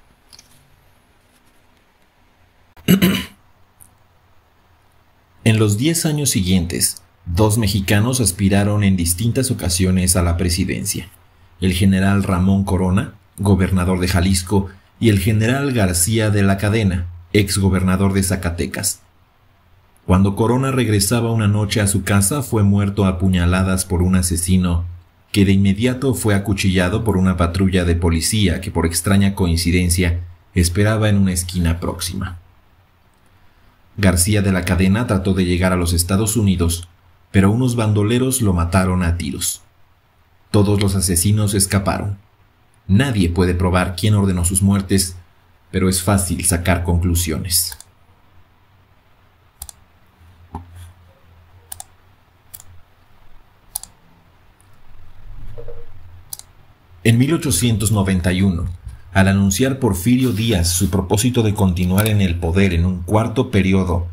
en los diez años siguientes, dos mexicanos aspiraron en distintas ocasiones a la presidencia, el general Ramón Corona, gobernador de Jalisco, y el general García de la Cadena, exgobernador de Zacatecas. Cuando Corona regresaba una noche a su casa fue muerto a puñaladas por un asesino, que de inmediato fue acuchillado por una patrulla de policía que por extraña coincidencia esperaba en una esquina próxima. García de la Cadena trató de llegar a los Estados Unidos, pero unos bandoleros lo mataron a tiros. Todos los asesinos escaparon. Nadie puede probar quién ordenó sus muertes, pero es fácil sacar conclusiones. En 1891, al anunciar Porfirio Díaz su propósito de continuar en el poder en un cuarto periodo,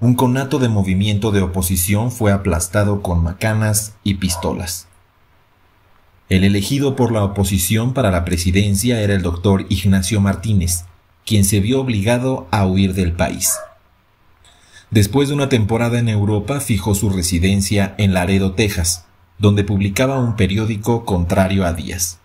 un conato de movimiento de oposición fue aplastado con macanas y pistolas. El elegido por la oposición para la presidencia era el doctor Ignacio Martínez, quien se vio obligado a huir del país. Después de una temporada en Europa, fijó su residencia en Laredo, Texas, donde publicaba un periódico contrario a Díaz.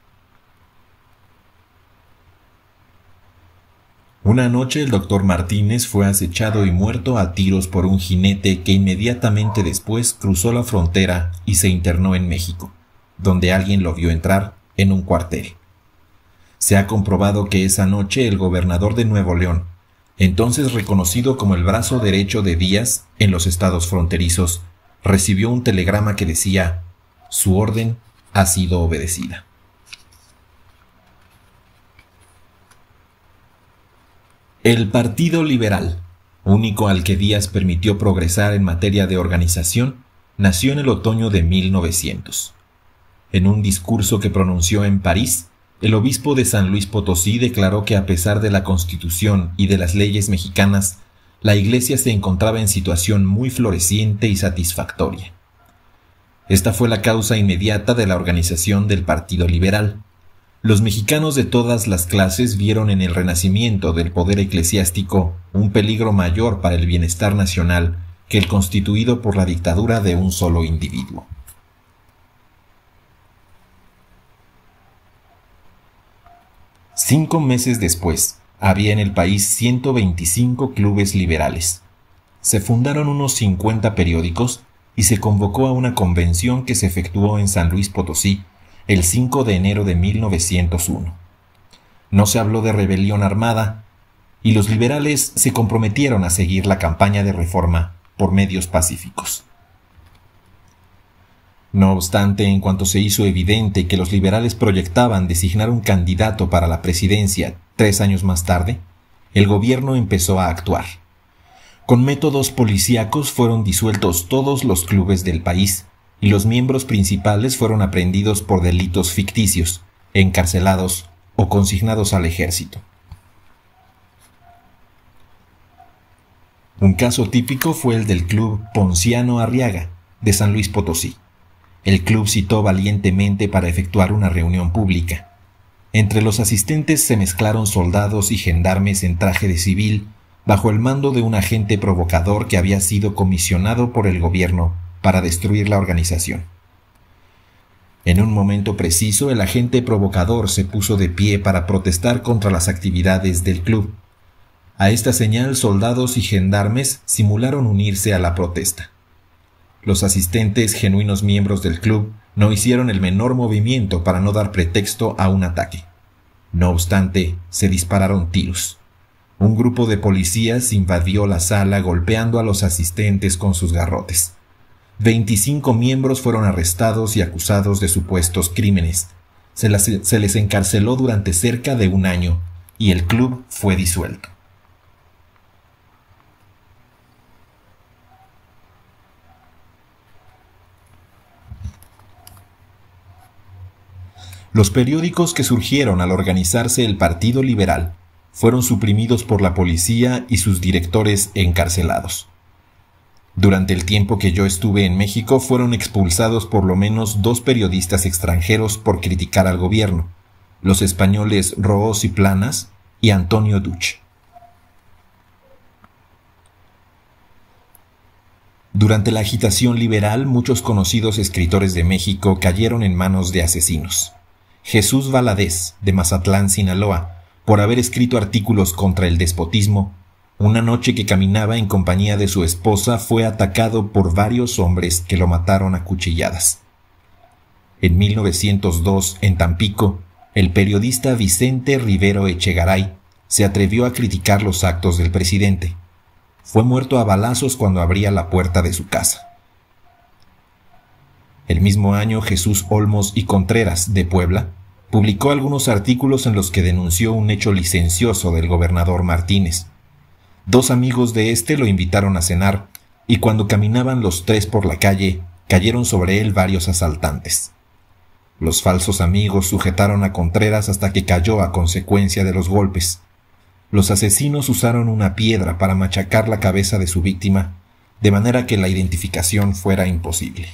Una noche el doctor Martínez fue acechado y muerto a tiros por un jinete que inmediatamente después cruzó la frontera y se internó en México, donde alguien lo vio entrar en un cuartel. Se ha comprobado que esa noche el gobernador de Nuevo León, entonces reconocido como el brazo derecho de Díaz en los estados fronterizos, recibió un telegrama que decía, su orden ha sido obedecida. El Partido Liberal, único al que Díaz permitió progresar en materia de organización, nació en el otoño de 1900. En un discurso que pronunció en París, el obispo de San Luis Potosí declaró que a pesar de la Constitución y de las leyes mexicanas, la Iglesia se encontraba en situación muy floreciente y satisfactoria. Esta fue la causa inmediata de la organización del Partido Liberal, los mexicanos de todas las clases vieron en el renacimiento del poder eclesiástico un peligro mayor para el bienestar nacional que el constituido por la dictadura de un solo individuo. Cinco meses después, había en el país 125 clubes liberales. Se fundaron unos 50 periódicos y se convocó a una convención que se efectuó en San Luis Potosí el 5 de enero de 1901. No se habló de rebelión armada, y los liberales se comprometieron a seguir la campaña de reforma por medios pacíficos. No obstante, en cuanto se hizo evidente que los liberales proyectaban designar un candidato para la presidencia tres años más tarde, el gobierno empezó a actuar. Con métodos policíacos fueron disueltos todos los clubes del país, y los miembros principales fueron aprehendidos por delitos ficticios, encarcelados o consignados al ejército. Un caso típico fue el del club Ponciano Arriaga, de San Luis Potosí. El club citó valientemente para efectuar una reunión pública. Entre los asistentes se mezclaron soldados y gendarmes en traje de civil, bajo el mando de un agente provocador que había sido comisionado por el gobierno para destruir la organización. En un momento preciso, el agente provocador se puso de pie para protestar contra las actividades del club. A esta señal, soldados y gendarmes simularon unirse a la protesta. Los asistentes, genuinos miembros del club, no hicieron el menor movimiento para no dar pretexto a un ataque. No obstante, se dispararon tiros. Un grupo de policías invadió la sala golpeando a los asistentes con sus garrotes. 25 miembros fueron arrestados y acusados de supuestos crímenes. Se, se, les encarceló durante cerca de un año y el club fue disuelto. Los periódicos que surgieron al organizarse el Partido Liberal fueron suprimidos por la policía y sus directores encarcelados. Durante el tiempo que yo estuve en México fueron expulsados por lo menos dos periodistas extranjeros por criticar al gobierno, los españoles Roos y Planas y Antonio Duch. Durante la agitación liberal muchos conocidos escritores de México cayeron en manos de asesinos. Jesús Valadez, de Mazatlán, Sinaloa, por haber escrito artículos contra el despotismo, una noche que caminaba en compañía de su esposa fue atacado por varios hombres que lo mataron a cuchilladas. En 1902, en Tampico, el periodista Vicente Rivero Echegaray se atrevió a criticar los actos del presidente. Fue muerto a balazos cuando abría la puerta de su casa. El mismo año, Jesús Olmos y Contreras, de Puebla, publicó algunos artículos en los que denunció un hecho licencioso del gobernador Martínez, Dos amigos de este lo invitaron a cenar, y cuando caminaban los tres por la calle, cayeron sobre él varios asaltantes. Los falsos amigos sujetaron a Contreras hasta que cayó a consecuencia de los golpes. Los asesinos usaron una piedra para machacar la cabeza de su víctima, de manera que la identificación fuera imposible.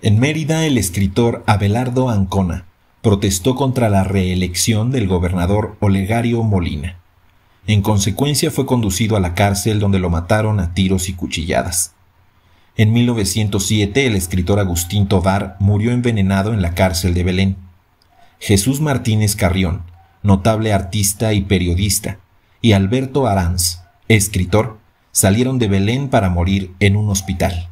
En Mérida, el escritor Abelardo Ancona protestó contra la reelección del gobernador Olegario Molina. En consecuencia fue conducido a la cárcel donde lo mataron a tiros y cuchilladas. En 1907 el escritor Agustín Tovar murió envenenado en la cárcel de Belén. Jesús Martínez Carrión, notable artista y periodista, y Alberto Aranz, escritor, salieron de Belén para morir en un hospital.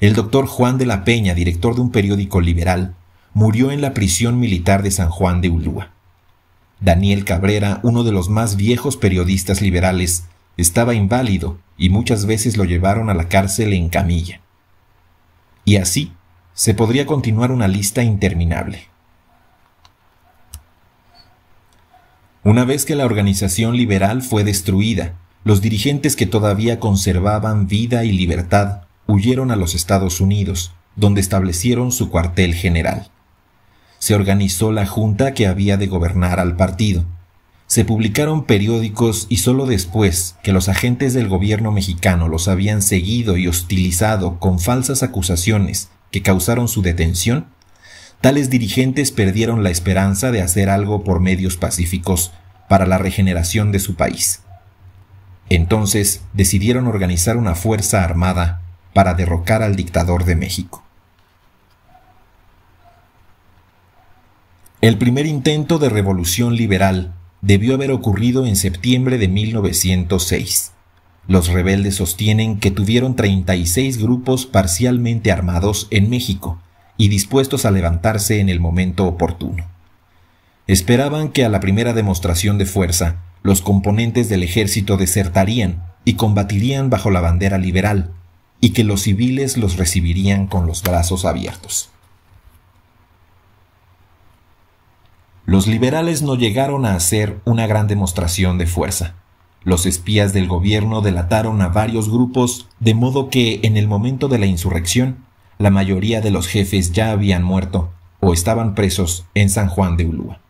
El doctor Juan de la Peña, director de un periódico liberal, murió en la prisión militar de San Juan de Ulúa. Daniel Cabrera, uno de los más viejos periodistas liberales, estaba inválido y muchas veces lo llevaron a la cárcel en camilla. Y así se podría continuar una lista interminable. Una vez que la organización liberal fue destruida, los dirigentes que todavía conservaban vida y libertad huyeron a los Estados Unidos, donde establecieron su cuartel general se organizó la junta que había de gobernar al partido. Se publicaron periódicos y solo después que los agentes del gobierno mexicano los habían seguido y hostilizado con falsas acusaciones que causaron su detención, tales dirigentes perdieron la esperanza de hacer algo por medios pacíficos para la regeneración de su país. Entonces decidieron organizar una fuerza armada para derrocar al dictador de México. El primer intento de revolución liberal debió haber ocurrido en septiembre de 1906. Los rebeldes sostienen que tuvieron 36 grupos parcialmente armados en México y dispuestos a levantarse en el momento oportuno. Esperaban que a la primera demostración de fuerza, los componentes del ejército desertarían y combatirían bajo la bandera liberal, y que los civiles los recibirían con los brazos abiertos. los liberales no llegaron a hacer una gran demostración de fuerza. Los espías del gobierno delataron a varios grupos, de modo que en el momento de la insurrección, la mayoría de los jefes ya habían muerto o estaban presos en San Juan de Ulúa.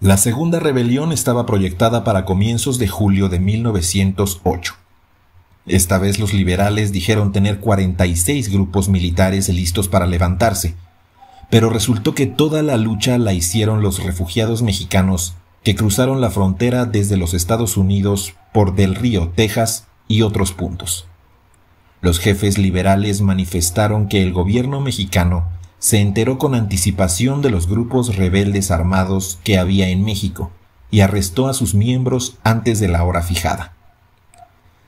La segunda rebelión estaba proyectada para comienzos de julio de 1908. Esta vez los liberales dijeron tener 46 grupos militares listos para levantarse, pero resultó que toda la lucha la hicieron los refugiados mexicanos que cruzaron la frontera desde los Estados Unidos por Del Río, Texas y otros puntos. Los jefes liberales manifestaron que el gobierno mexicano se enteró con anticipación de los grupos rebeldes armados que había en México y arrestó a sus miembros antes de la hora fijada.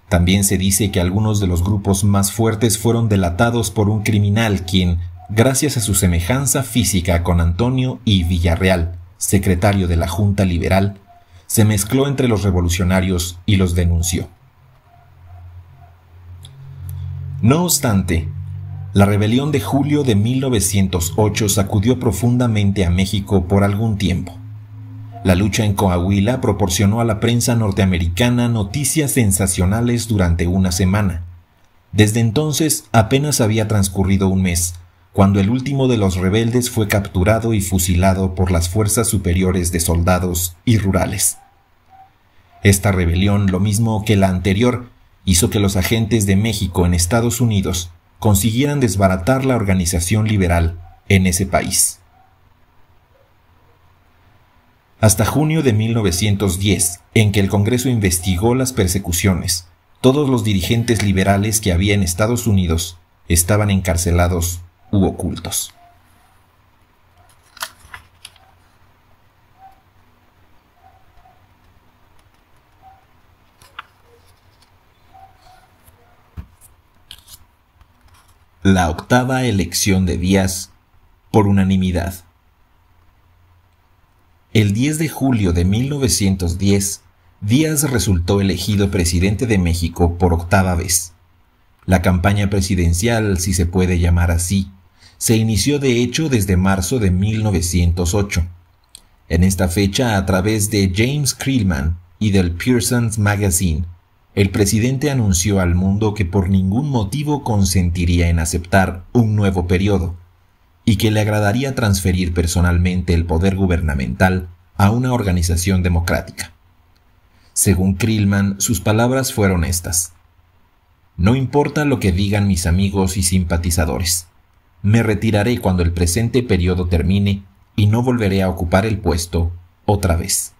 También se dice que algunos de los grupos más fuertes fueron delatados por un criminal quien, gracias a su semejanza física con Antonio y Villarreal, secretario de la Junta Liberal, se mezcló entre los revolucionarios y los denunció. No obstante, la rebelión de julio de 1908 sacudió profundamente a México por algún tiempo. La lucha en Coahuila proporcionó a la prensa norteamericana noticias sensacionales durante una semana. Desde entonces apenas había transcurrido un mes, cuando el último de los rebeldes fue capturado y fusilado por las fuerzas superiores de soldados y rurales. Esta rebelión, lo mismo que la anterior, hizo que los agentes de México en Estados Unidos consiguieran desbaratar la organización liberal en ese país hasta junio de 1910, en que el Congreso investigó las persecuciones. Todos los dirigentes liberales que había en Estados Unidos estaban encarcelados u ocultos. La octava elección de Díaz por unanimidad. El 10 de julio de 1910, Díaz resultó elegido presidente de México por octava vez. La campaña presidencial, si se puede llamar así, se inició de hecho desde marzo de 1908. En esta fecha, a través de James Creelman y del Pearson's Magazine, el presidente anunció al mundo que por ningún motivo consentiría en aceptar un nuevo periodo, y que le agradaría transferir personalmente el poder gubernamental a una organización democrática. Según Krillman, sus palabras fueron estas. No importa lo que digan mis amigos y simpatizadores. Me retiraré cuando el presente periodo termine y no volveré a ocupar el puesto otra vez.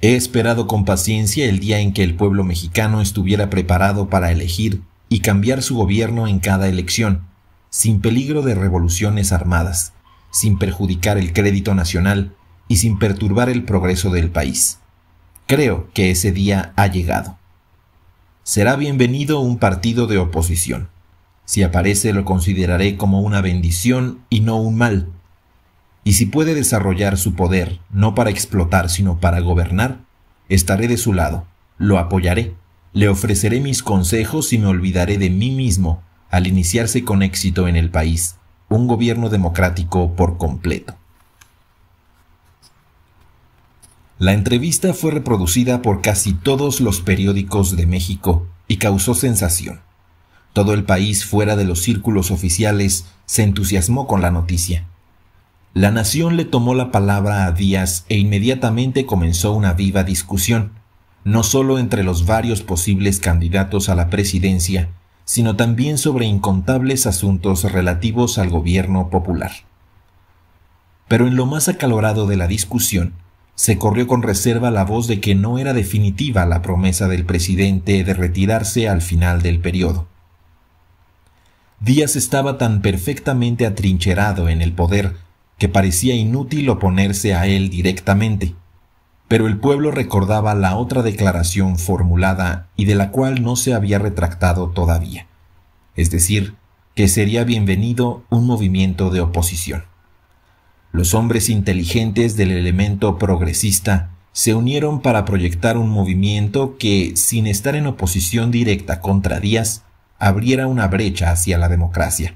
He esperado con paciencia el día en que el pueblo mexicano estuviera preparado para elegir y cambiar su gobierno en cada elección, sin peligro de revoluciones armadas, sin perjudicar el crédito nacional y sin perturbar el progreso del país. Creo que ese día ha llegado. Será bienvenido un partido de oposición. Si aparece lo consideraré como una bendición y no un mal. Y si puede desarrollar su poder, no para explotar, sino para gobernar, estaré de su lado, lo apoyaré, le ofreceré mis consejos y me olvidaré de mí mismo al iniciarse con éxito en el país un gobierno democrático por completo. La entrevista fue reproducida por casi todos los periódicos de México y causó sensación. Todo el país fuera de los círculos oficiales se entusiasmó con la noticia. La nación le tomó la palabra a Díaz e inmediatamente comenzó una viva discusión, no solo entre los varios posibles candidatos a la presidencia, sino también sobre incontables asuntos relativos al gobierno popular. Pero en lo más acalorado de la discusión, se corrió con reserva la voz de que no era definitiva la promesa del presidente de retirarse al final del periodo. Díaz estaba tan perfectamente atrincherado en el poder que parecía inútil oponerse a él directamente. Pero el pueblo recordaba la otra declaración formulada y de la cual no se había retractado todavía, es decir, que sería bienvenido un movimiento de oposición. Los hombres inteligentes del elemento progresista se unieron para proyectar un movimiento que, sin estar en oposición directa contra Díaz, abriera una brecha hacia la democracia.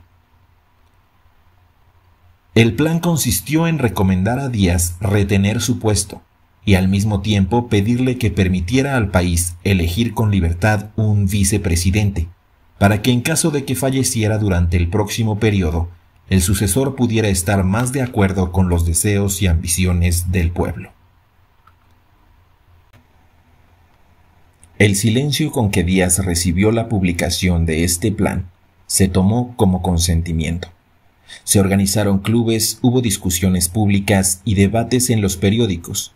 El plan consistió en recomendar a Díaz retener su puesto, y al mismo tiempo pedirle que permitiera al país elegir con libertad un vicepresidente, para que en caso de que falleciera durante el próximo periodo, el sucesor pudiera estar más de acuerdo con los deseos y ambiciones del pueblo. El silencio con que Díaz recibió la publicación de este plan se tomó como consentimiento. Se organizaron clubes, hubo discusiones públicas y debates en los periódicos,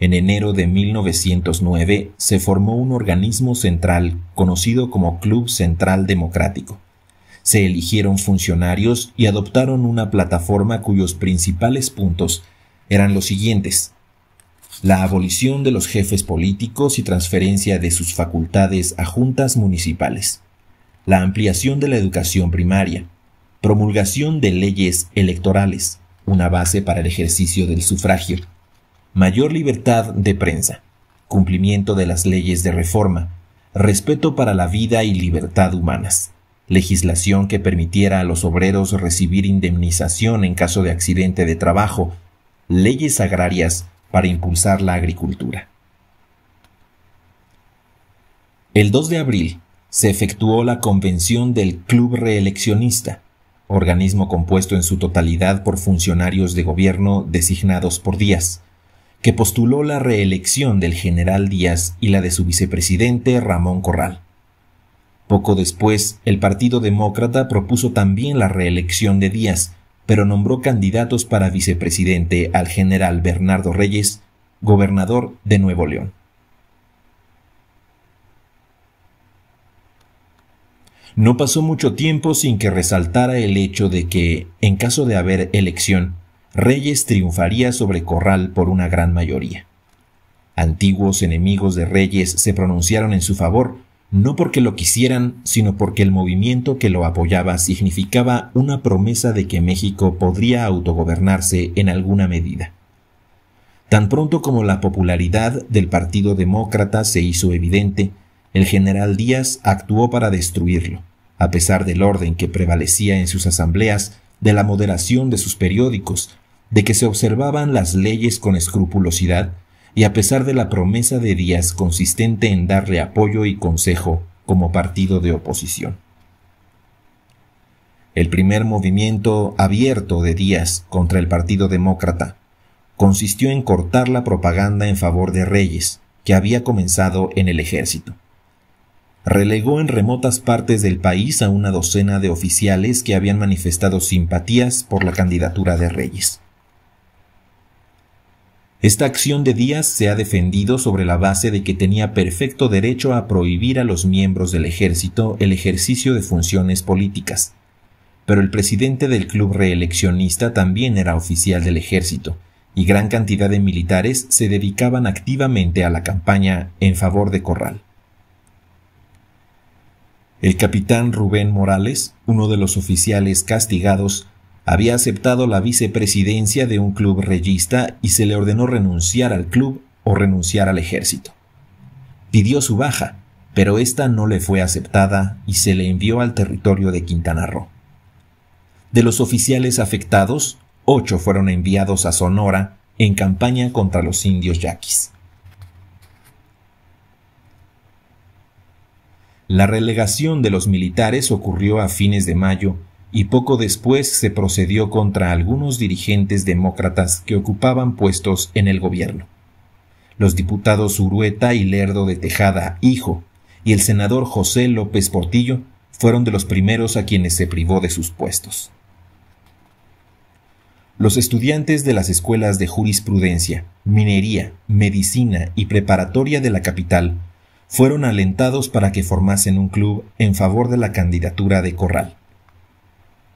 en enero de 1909 se formó un organismo central conocido como Club Central Democrático. Se eligieron funcionarios y adoptaron una plataforma cuyos principales puntos eran los siguientes. La abolición de los jefes políticos y transferencia de sus facultades a juntas municipales. La ampliación de la educación primaria. Promulgación de leyes electorales, una base para el ejercicio del sufragio mayor libertad de prensa, cumplimiento de las leyes de reforma, respeto para la vida y libertad humanas, legislación que permitiera a los obreros recibir indemnización en caso de accidente de trabajo, leyes agrarias para impulsar la agricultura. El 2 de abril se efectuó la convención del Club Reeleccionista, organismo compuesto en su totalidad por funcionarios de gobierno designados por Díaz, que postuló la reelección del general Díaz y la de su vicepresidente Ramón Corral. Poco después, el Partido Demócrata propuso también la reelección de Díaz, pero nombró candidatos para vicepresidente al general Bernardo Reyes, gobernador de Nuevo León. No pasó mucho tiempo sin que resaltara el hecho de que, en caso de haber elección, Reyes triunfaría sobre Corral por una gran mayoría. Antiguos enemigos de Reyes se pronunciaron en su favor, no porque lo quisieran, sino porque el movimiento que lo apoyaba significaba una promesa de que México podría autogobernarse en alguna medida. Tan pronto como la popularidad del Partido Demócrata se hizo evidente, el general Díaz actuó para destruirlo, a pesar del orden que prevalecía en sus asambleas, de la moderación de sus periódicos, de que se observaban las leyes con escrupulosidad y a pesar de la promesa de Díaz consistente en darle apoyo y consejo como partido de oposición. El primer movimiento abierto de Díaz contra el Partido Demócrata consistió en cortar la propaganda en favor de Reyes, que había comenzado en el ejército. Relegó en remotas partes del país a una docena de oficiales que habían manifestado simpatías por la candidatura de Reyes. Esta acción de Díaz se ha defendido sobre la base de que tenía perfecto derecho a prohibir a los miembros del ejército el ejercicio de funciones políticas. Pero el presidente del club reeleccionista también era oficial del ejército, y gran cantidad de militares se dedicaban activamente a la campaña en favor de Corral. El capitán Rubén Morales, uno de los oficiales castigados, había aceptado la vicepresidencia de un club reyista y se le ordenó renunciar al club o renunciar al ejército. Pidió su baja, pero esta no le fue aceptada y se le envió al territorio de Quintana Roo. De los oficiales afectados, ocho fueron enviados a Sonora en campaña contra los indios yaquis. La relegación de los militares ocurrió a fines de mayo y poco después se procedió contra algunos dirigentes demócratas que ocupaban puestos en el gobierno. Los diputados Urueta y Lerdo de Tejada, hijo, y el senador José López Portillo fueron de los primeros a quienes se privó de sus puestos. Los estudiantes de las escuelas de jurisprudencia, minería, medicina y preparatoria de la capital fueron alentados para que formasen un club en favor de la candidatura de Corral.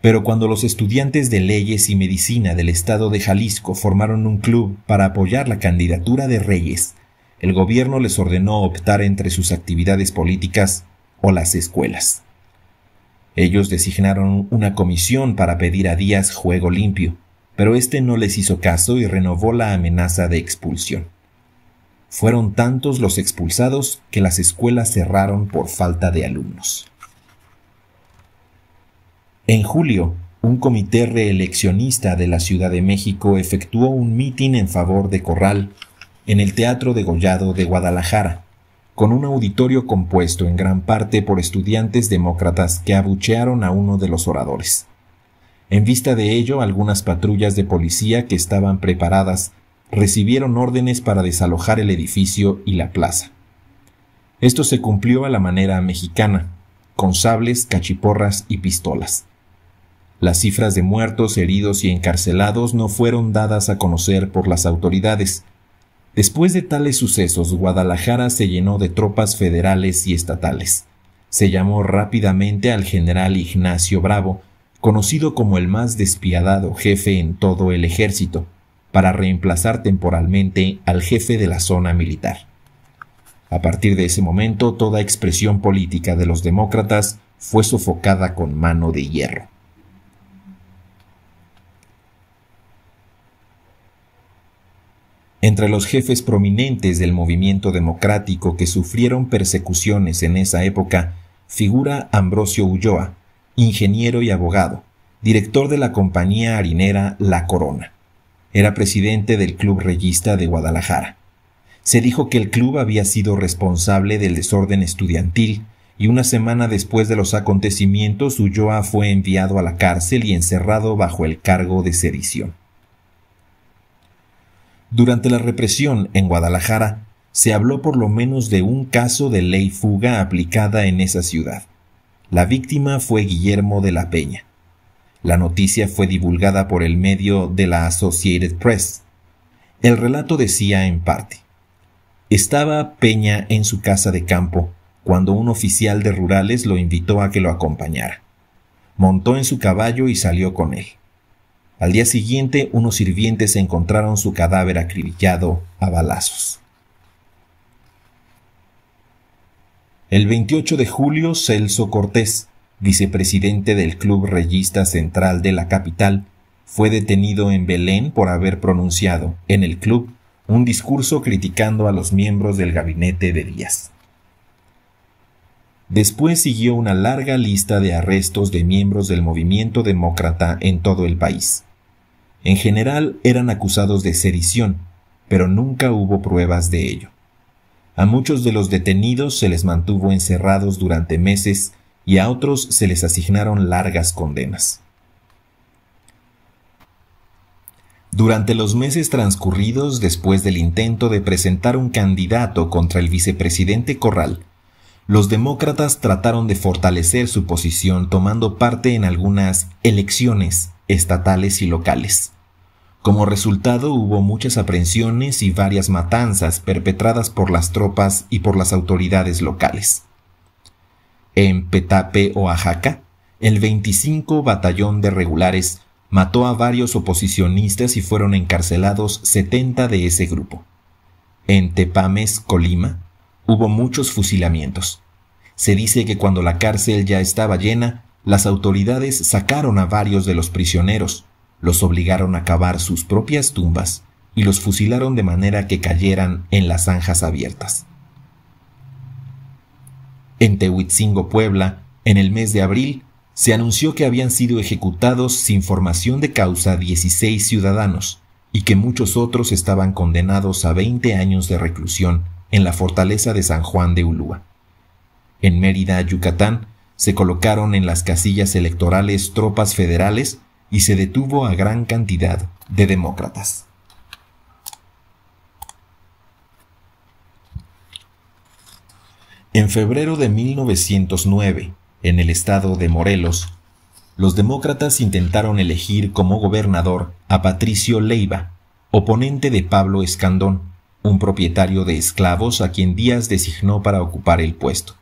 Pero cuando los estudiantes de leyes y medicina del estado de Jalisco formaron un club para apoyar la candidatura de Reyes, el gobierno les ordenó optar entre sus actividades políticas o las escuelas. Ellos designaron una comisión para pedir a Díaz juego limpio, pero este no les hizo caso y renovó la amenaza de expulsión. Fueron tantos los expulsados que las escuelas cerraron por falta de alumnos. En julio, un comité reeleccionista de la Ciudad de México efectuó un mitin en favor de Corral en el Teatro Degollado de Guadalajara, con un auditorio compuesto en gran parte por estudiantes demócratas que abuchearon a uno de los oradores. En vista de ello, algunas patrullas de policía que estaban preparadas recibieron órdenes para desalojar el edificio y la plaza. Esto se cumplió a la manera mexicana, con sables, cachiporras y pistolas. Las cifras de muertos, heridos y encarcelados no fueron dadas a conocer por las autoridades. Después de tales sucesos, Guadalajara se llenó de tropas federales y estatales. Se llamó rápidamente al general Ignacio Bravo, conocido como el más despiadado jefe en todo el ejército, para reemplazar temporalmente al jefe de la zona militar. A partir de ese momento, toda expresión política de los demócratas fue sofocada con mano de hierro. Entre los jefes prominentes del movimiento democrático que sufrieron persecuciones en esa época figura Ambrosio Ulloa, ingeniero y abogado, director de la compañía harinera La Corona. Era presidente del Club Regista de Guadalajara. Se dijo que el club había sido responsable del desorden estudiantil y una semana después de los acontecimientos Ulloa fue enviado a la cárcel y encerrado bajo el cargo de sedición. Durante la represión en Guadalajara, se habló por lo menos de un caso de ley fuga aplicada en esa ciudad. La víctima fue Guillermo de la Peña. La noticia fue divulgada por el medio de la Associated Press. El relato decía en parte, Estaba Peña en su casa de campo cuando un oficial de rurales lo invitó a que lo acompañara. Montó en su caballo y salió con él. Al día siguiente, unos sirvientes encontraron su cadáver acribillado a balazos. El 28 de julio, Celso Cortés, vicepresidente del Club Regista Central de la capital, fue detenido en Belén por haber pronunciado, en el club, un discurso criticando a los miembros del gabinete de Díaz. Después siguió una larga lista de arrestos de miembros del movimiento demócrata en todo el país. En general eran acusados de sedición, pero nunca hubo pruebas de ello. A muchos de los detenidos se les mantuvo encerrados durante meses y a otros se les asignaron largas condenas. Durante los meses transcurridos después del intento de presentar un candidato contra el vicepresidente Corral, los demócratas trataron de fortalecer su posición tomando parte en algunas elecciones estatales y locales. Como resultado hubo muchas aprehensiones y varias matanzas perpetradas por las tropas y por las autoridades locales. En Petape, Oaxaca, el 25 Batallón de Regulares mató a varios oposicionistas y fueron encarcelados 70 de ese grupo. En Tepames, Colima, hubo muchos fusilamientos. Se dice que cuando la cárcel ya estaba llena, las autoridades sacaron a varios de los prisioneros, los obligaron a cavar sus propias tumbas y los fusilaron de manera que cayeran en las zanjas abiertas. En Tehuitzingo, Puebla, en el mes de abril, se anunció que habían sido ejecutados sin formación de causa 16 ciudadanos y que muchos otros estaban condenados a 20 años de reclusión en la fortaleza de San Juan de Ulúa. En Mérida, Yucatán, se colocaron en las casillas electorales tropas federales y se detuvo a gran cantidad de demócratas. En febrero de 1909, en el estado de Morelos, los demócratas intentaron elegir como gobernador a Patricio Leiva, oponente de Pablo Escandón, un propietario de esclavos a quien Díaz designó para ocupar el puesto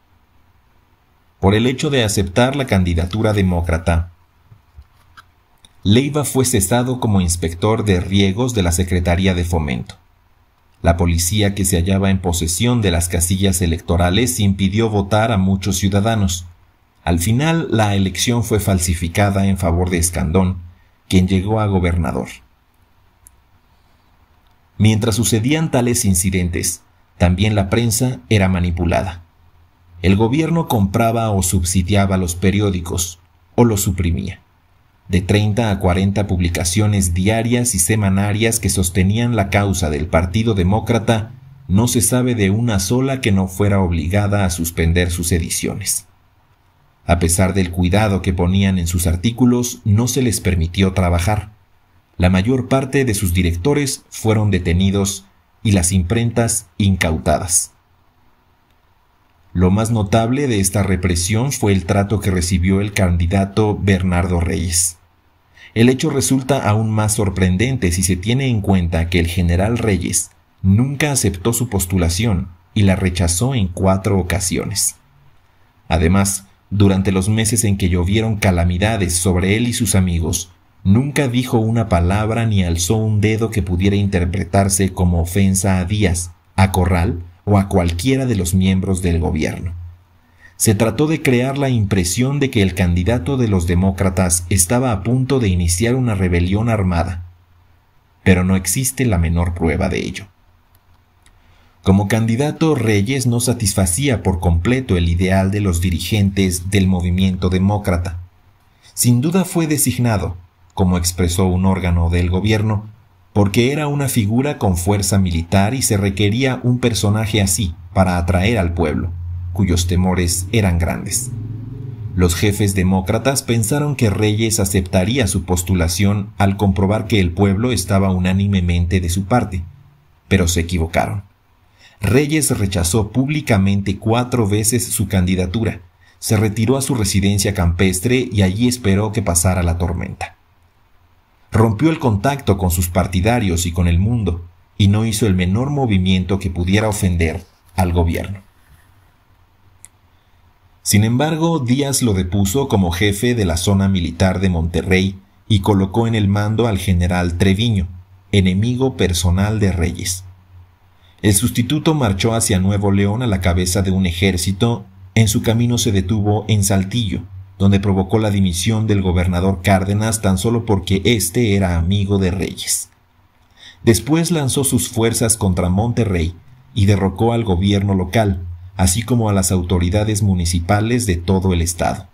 por el hecho de aceptar la candidatura demócrata. Leiva fue cesado como inspector de riegos de la Secretaría de Fomento. La policía que se hallaba en posesión de las casillas electorales impidió votar a muchos ciudadanos. Al final, la elección fue falsificada en favor de Escandón, quien llegó a gobernador. Mientras sucedían tales incidentes, también la prensa era manipulada el gobierno compraba o subsidiaba los periódicos, o los suprimía. De 30 a 40 publicaciones diarias y semanarias que sostenían la causa del Partido Demócrata, no se sabe de una sola que no fuera obligada a suspender sus ediciones. A pesar del cuidado que ponían en sus artículos, no se les permitió trabajar. La mayor parte de sus directores fueron detenidos y las imprentas incautadas. Lo más notable de esta represión fue el trato que recibió el candidato Bernardo Reyes. El hecho resulta aún más sorprendente si se tiene en cuenta que el general Reyes nunca aceptó su postulación y la rechazó en cuatro ocasiones. Además, durante los meses en que llovieron calamidades sobre él y sus amigos, nunca dijo una palabra ni alzó un dedo que pudiera interpretarse como ofensa a Díaz, a Corral o a cualquiera de los miembros del gobierno. Se trató de crear la impresión de que el candidato de los demócratas estaba a punto de iniciar una rebelión armada, pero no existe la menor prueba de ello. Como candidato, Reyes no satisfacía por completo el ideal de los dirigentes del movimiento demócrata. Sin duda fue designado, como expresó un órgano del gobierno, porque era una figura con fuerza militar y se requería un personaje así para atraer al pueblo, cuyos temores eran grandes. Los jefes demócratas pensaron que Reyes aceptaría su postulación al comprobar que el pueblo estaba unánimemente de su parte, pero se equivocaron. Reyes rechazó públicamente cuatro veces su candidatura, se retiró a su residencia campestre y allí esperó que pasara la tormenta rompió el contacto con sus partidarios y con el mundo, y no hizo el menor movimiento que pudiera ofender al gobierno. Sin embargo, Díaz lo depuso como jefe de la zona militar de Monterrey y colocó en el mando al general Treviño, enemigo personal de Reyes. El sustituto marchó hacia Nuevo León a la cabeza de un ejército, en su camino se detuvo en Saltillo, donde provocó la dimisión del gobernador Cárdenas tan solo porque éste era amigo de Reyes. Después lanzó sus fuerzas contra Monterrey y derrocó al gobierno local, así como a las autoridades municipales de todo el estado.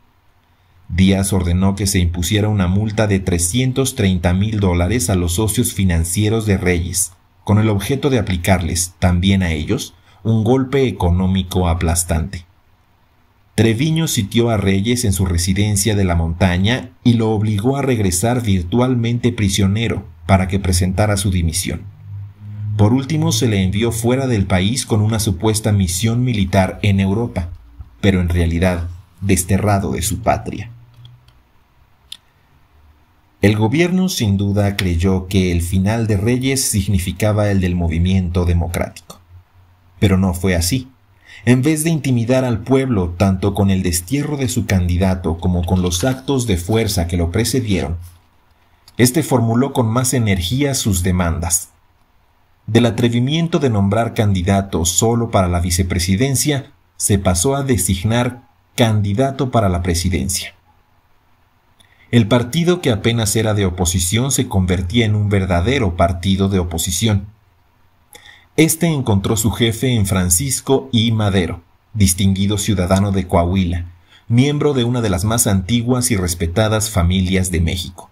Díaz ordenó que se impusiera una multa de 330 mil dólares a los socios financieros de Reyes, con el objeto de aplicarles, también a ellos, un golpe económico aplastante. Treviño sitió a Reyes en su residencia de la montaña y lo obligó a regresar virtualmente prisionero para que presentara su dimisión. Por último, se le envió fuera del país con una supuesta misión militar en Europa, pero en realidad desterrado de su patria. El gobierno sin duda creyó que el final de Reyes significaba el del movimiento democrático, pero no fue así en vez de intimidar al pueblo tanto con el destierro de su candidato como con los actos de fuerza que lo precedieron, este formuló con más energía sus demandas. Del atrevimiento de nombrar candidato solo para la vicepresidencia, se pasó a designar candidato para la presidencia. El partido que apenas era de oposición se convertía en un verdadero partido de oposición este encontró su jefe en Francisco I. Madero, distinguido ciudadano de Coahuila, miembro de una de las más antiguas y respetadas familias de México.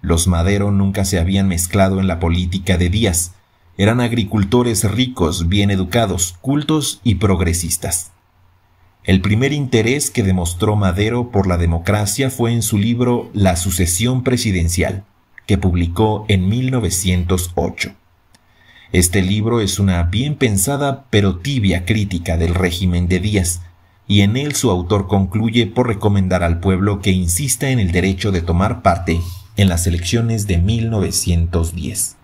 Los Madero nunca se habían mezclado en la política de Díaz. Eran agricultores ricos, bien educados, cultos y progresistas. El primer interés que demostró Madero por la democracia fue en su libro La sucesión presidencial, que publicó en 1908. Este libro es una bien pensada pero tibia crítica del régimen de Díaz, y en él su autor concluye por recomendar al pueblo que insista en el derecho de tomar parte en las elecciones de 1910.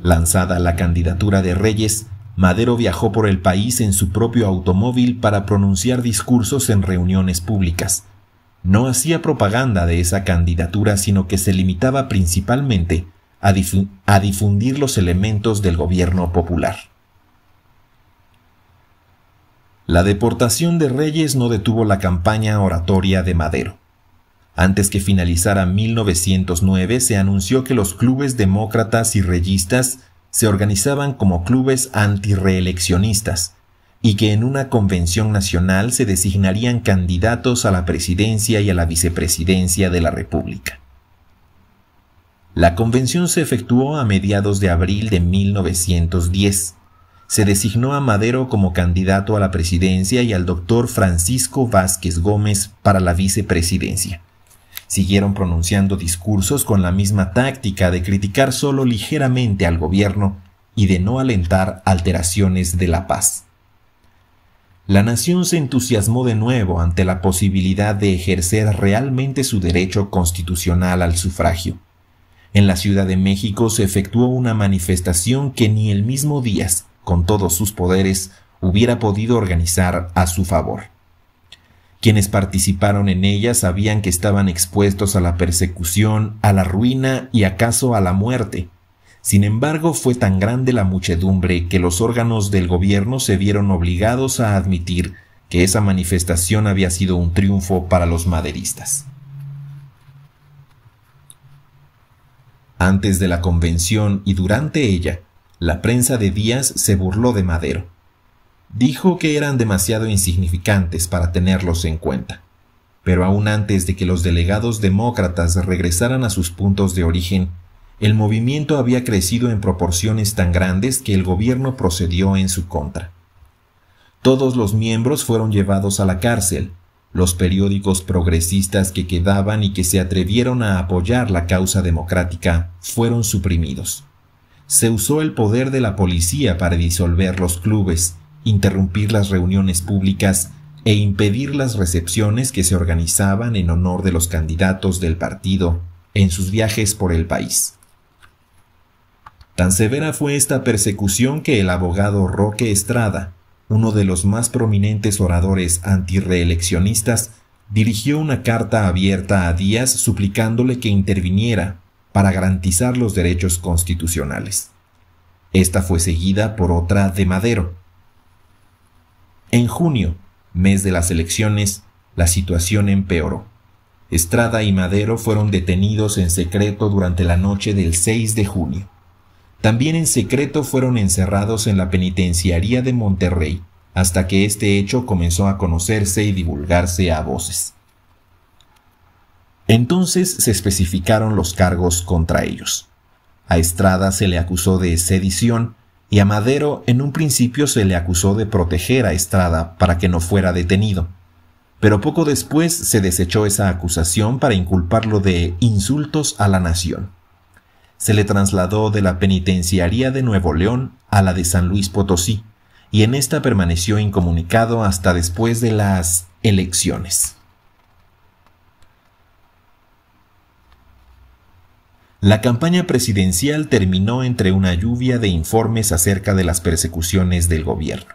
Lanzada la candidatura de Reyes, Madero viajó por el país en su propio automóvil para pronunciar discursos en reuniones públicas. No hacía propaganda de esa candidatura, sino que se limitaba principalmente a, difundir los elementos del gobierno popular. La deportación de Reyes no detuvo la campaña oratoria de Madero. Antes que finalizara 1909 se anunció que los clubes demócratas y reyistas se organizaban como clubes antirreeleccionistas y que en una convención nacional se designarían candidatos a la presidencia y a la vicepresidencia de la República. La convención se efectuó a mediados de abril de 1910. Se designó a Madero como candidato a la presidencia y al doctor Francisco Vázquez Gómez para la vicepresidencia. Siguieron pronunciando discursos con la misma táctica de criticar solo ligeramente al gobierno y de no alentar alteraciones de la paz. La nación se entusiasmó de nuevo ante la posibilidad de ejercer realmente su derecho constitucional al sufragio. En la Ciudad de México se efectuó una manifestación que ni el mismo Díaz, con todos sus poderes, hubiera podido organizar a su favor. Quienes participaron en ella sabían que estaban expuestos a la persecución, a la ruina y acaso a la muerte. Sin embargo, fue tan grande la muchedumbre que los órganos del gobierno se vieron obligados a admitir que esa manifestación había sido un triunfo para los maderistas. Antes de la convención y durante ella, la prensa de Díaz se burló de Madero. Dijo que eran demasiado insignificantes para tenerlos en cuenta. Pero aún antes de que los delegados demócratas regresaran a sus puntos de origen, el movimiento había crecido en proporciones tan grandes que el gobierno procedió en su contra. Todos los miembros fueron llevados a la cárcel los periódicos progresistas que quedaban y que se atrevieron a apoyar la causa democrática fueron suprimidos. Se usó el poder de la policía para disolver los clubes, interrumpir las reuniones públicas e impedir las recepciones que se organizaban en honor de los candidatos del partido en sus viajes por el país. Tan severa fue esta persecución que el abogado Roque Estrada, uno de los más prominentes oradores antirreeleccionistas, dirigió una carta abierta a Díaz suplicándole que interviniera para garantizar los derechos constitucionales. Esta fue seguida por otra de Madero. En junio, mes de las elecciones, la situación empeoró. Estrada y Madero fueron detenidos en secreto durante la noche del 6 de junio también en secreto fueron encerrados en la penitenciaría de Monterrey, hasta que este hecho comenzó a conocerse y divulgarse a voces. Entonces se especificaron los cargos contra ellos. A Estrada se le acusó de sedición y a Madero en un principio se le acusó de proteger a Estrada para que no fuera detenido. Pero poco después se desechó esa acusación para inculparlo de insultos a la nación se le trasladó de la penitenciaría de Nuevo León a la de San Luis Potosí, y en esta permaneció incomunicado hasta después de las elecciones. La campaña presidencial terminó entre una lluvia de informes acerca de las persecuciones del gobierno.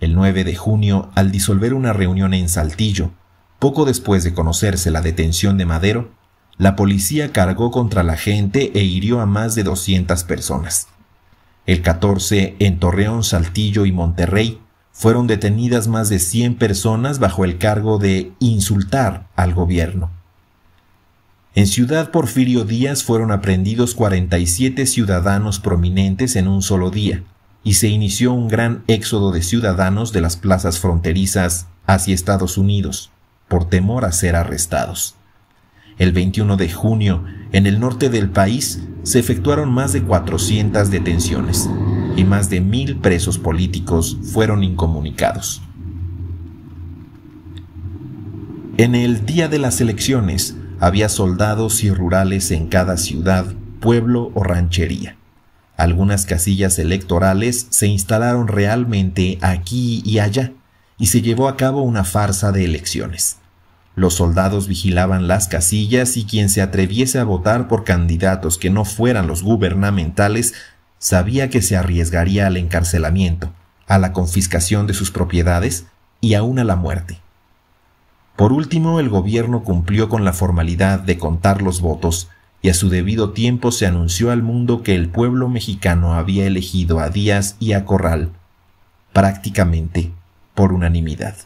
El 9 de junio, al disolver una reunión en Saltillo, poco después de conocerse la detención de Madero, la policía cargó contra la gente e hirió a más de 200 personas. El 14, en Torreón, Saltillo y Monterrey, fueron detenidas más de 100 personas bajo el cargo de insultar al gobierno. En Ciudad Porfirio Díaz fueron aprendidos 47 ciudadanos prominentes en un solo día, y se inició un gran éxodo de ciudadanos de las plazas fronterizas hacia Estados Unidos, por temor a ser arrestados. El 21 de junio, en el norte del país, se efectuaron más de 400 detenciones y más de mil presos políticos fueron incomunicados. En el día de las elecciones había soldados y rurales en cada ciudad, pueblo o ranchería. Algunas casillas electorales se instalaron realmente aquí y allá, y se llevó a cabo una farsa de elecciones. Los soldados vigilaban las casillas y quien se atreviese a votar por candidatos que no fueran los gubernamentales sabía que se arriesgaría al encarcelamiento, a la confiscación de sus propiedades y aún a la muerte. Por último, el gobierno cumplió con la formalidad de contar los votos y a su debido tiempo se anunció al mundo que el pueblo mexicano había elegido a Díaz y a Corral, prácticamente por unanimidad.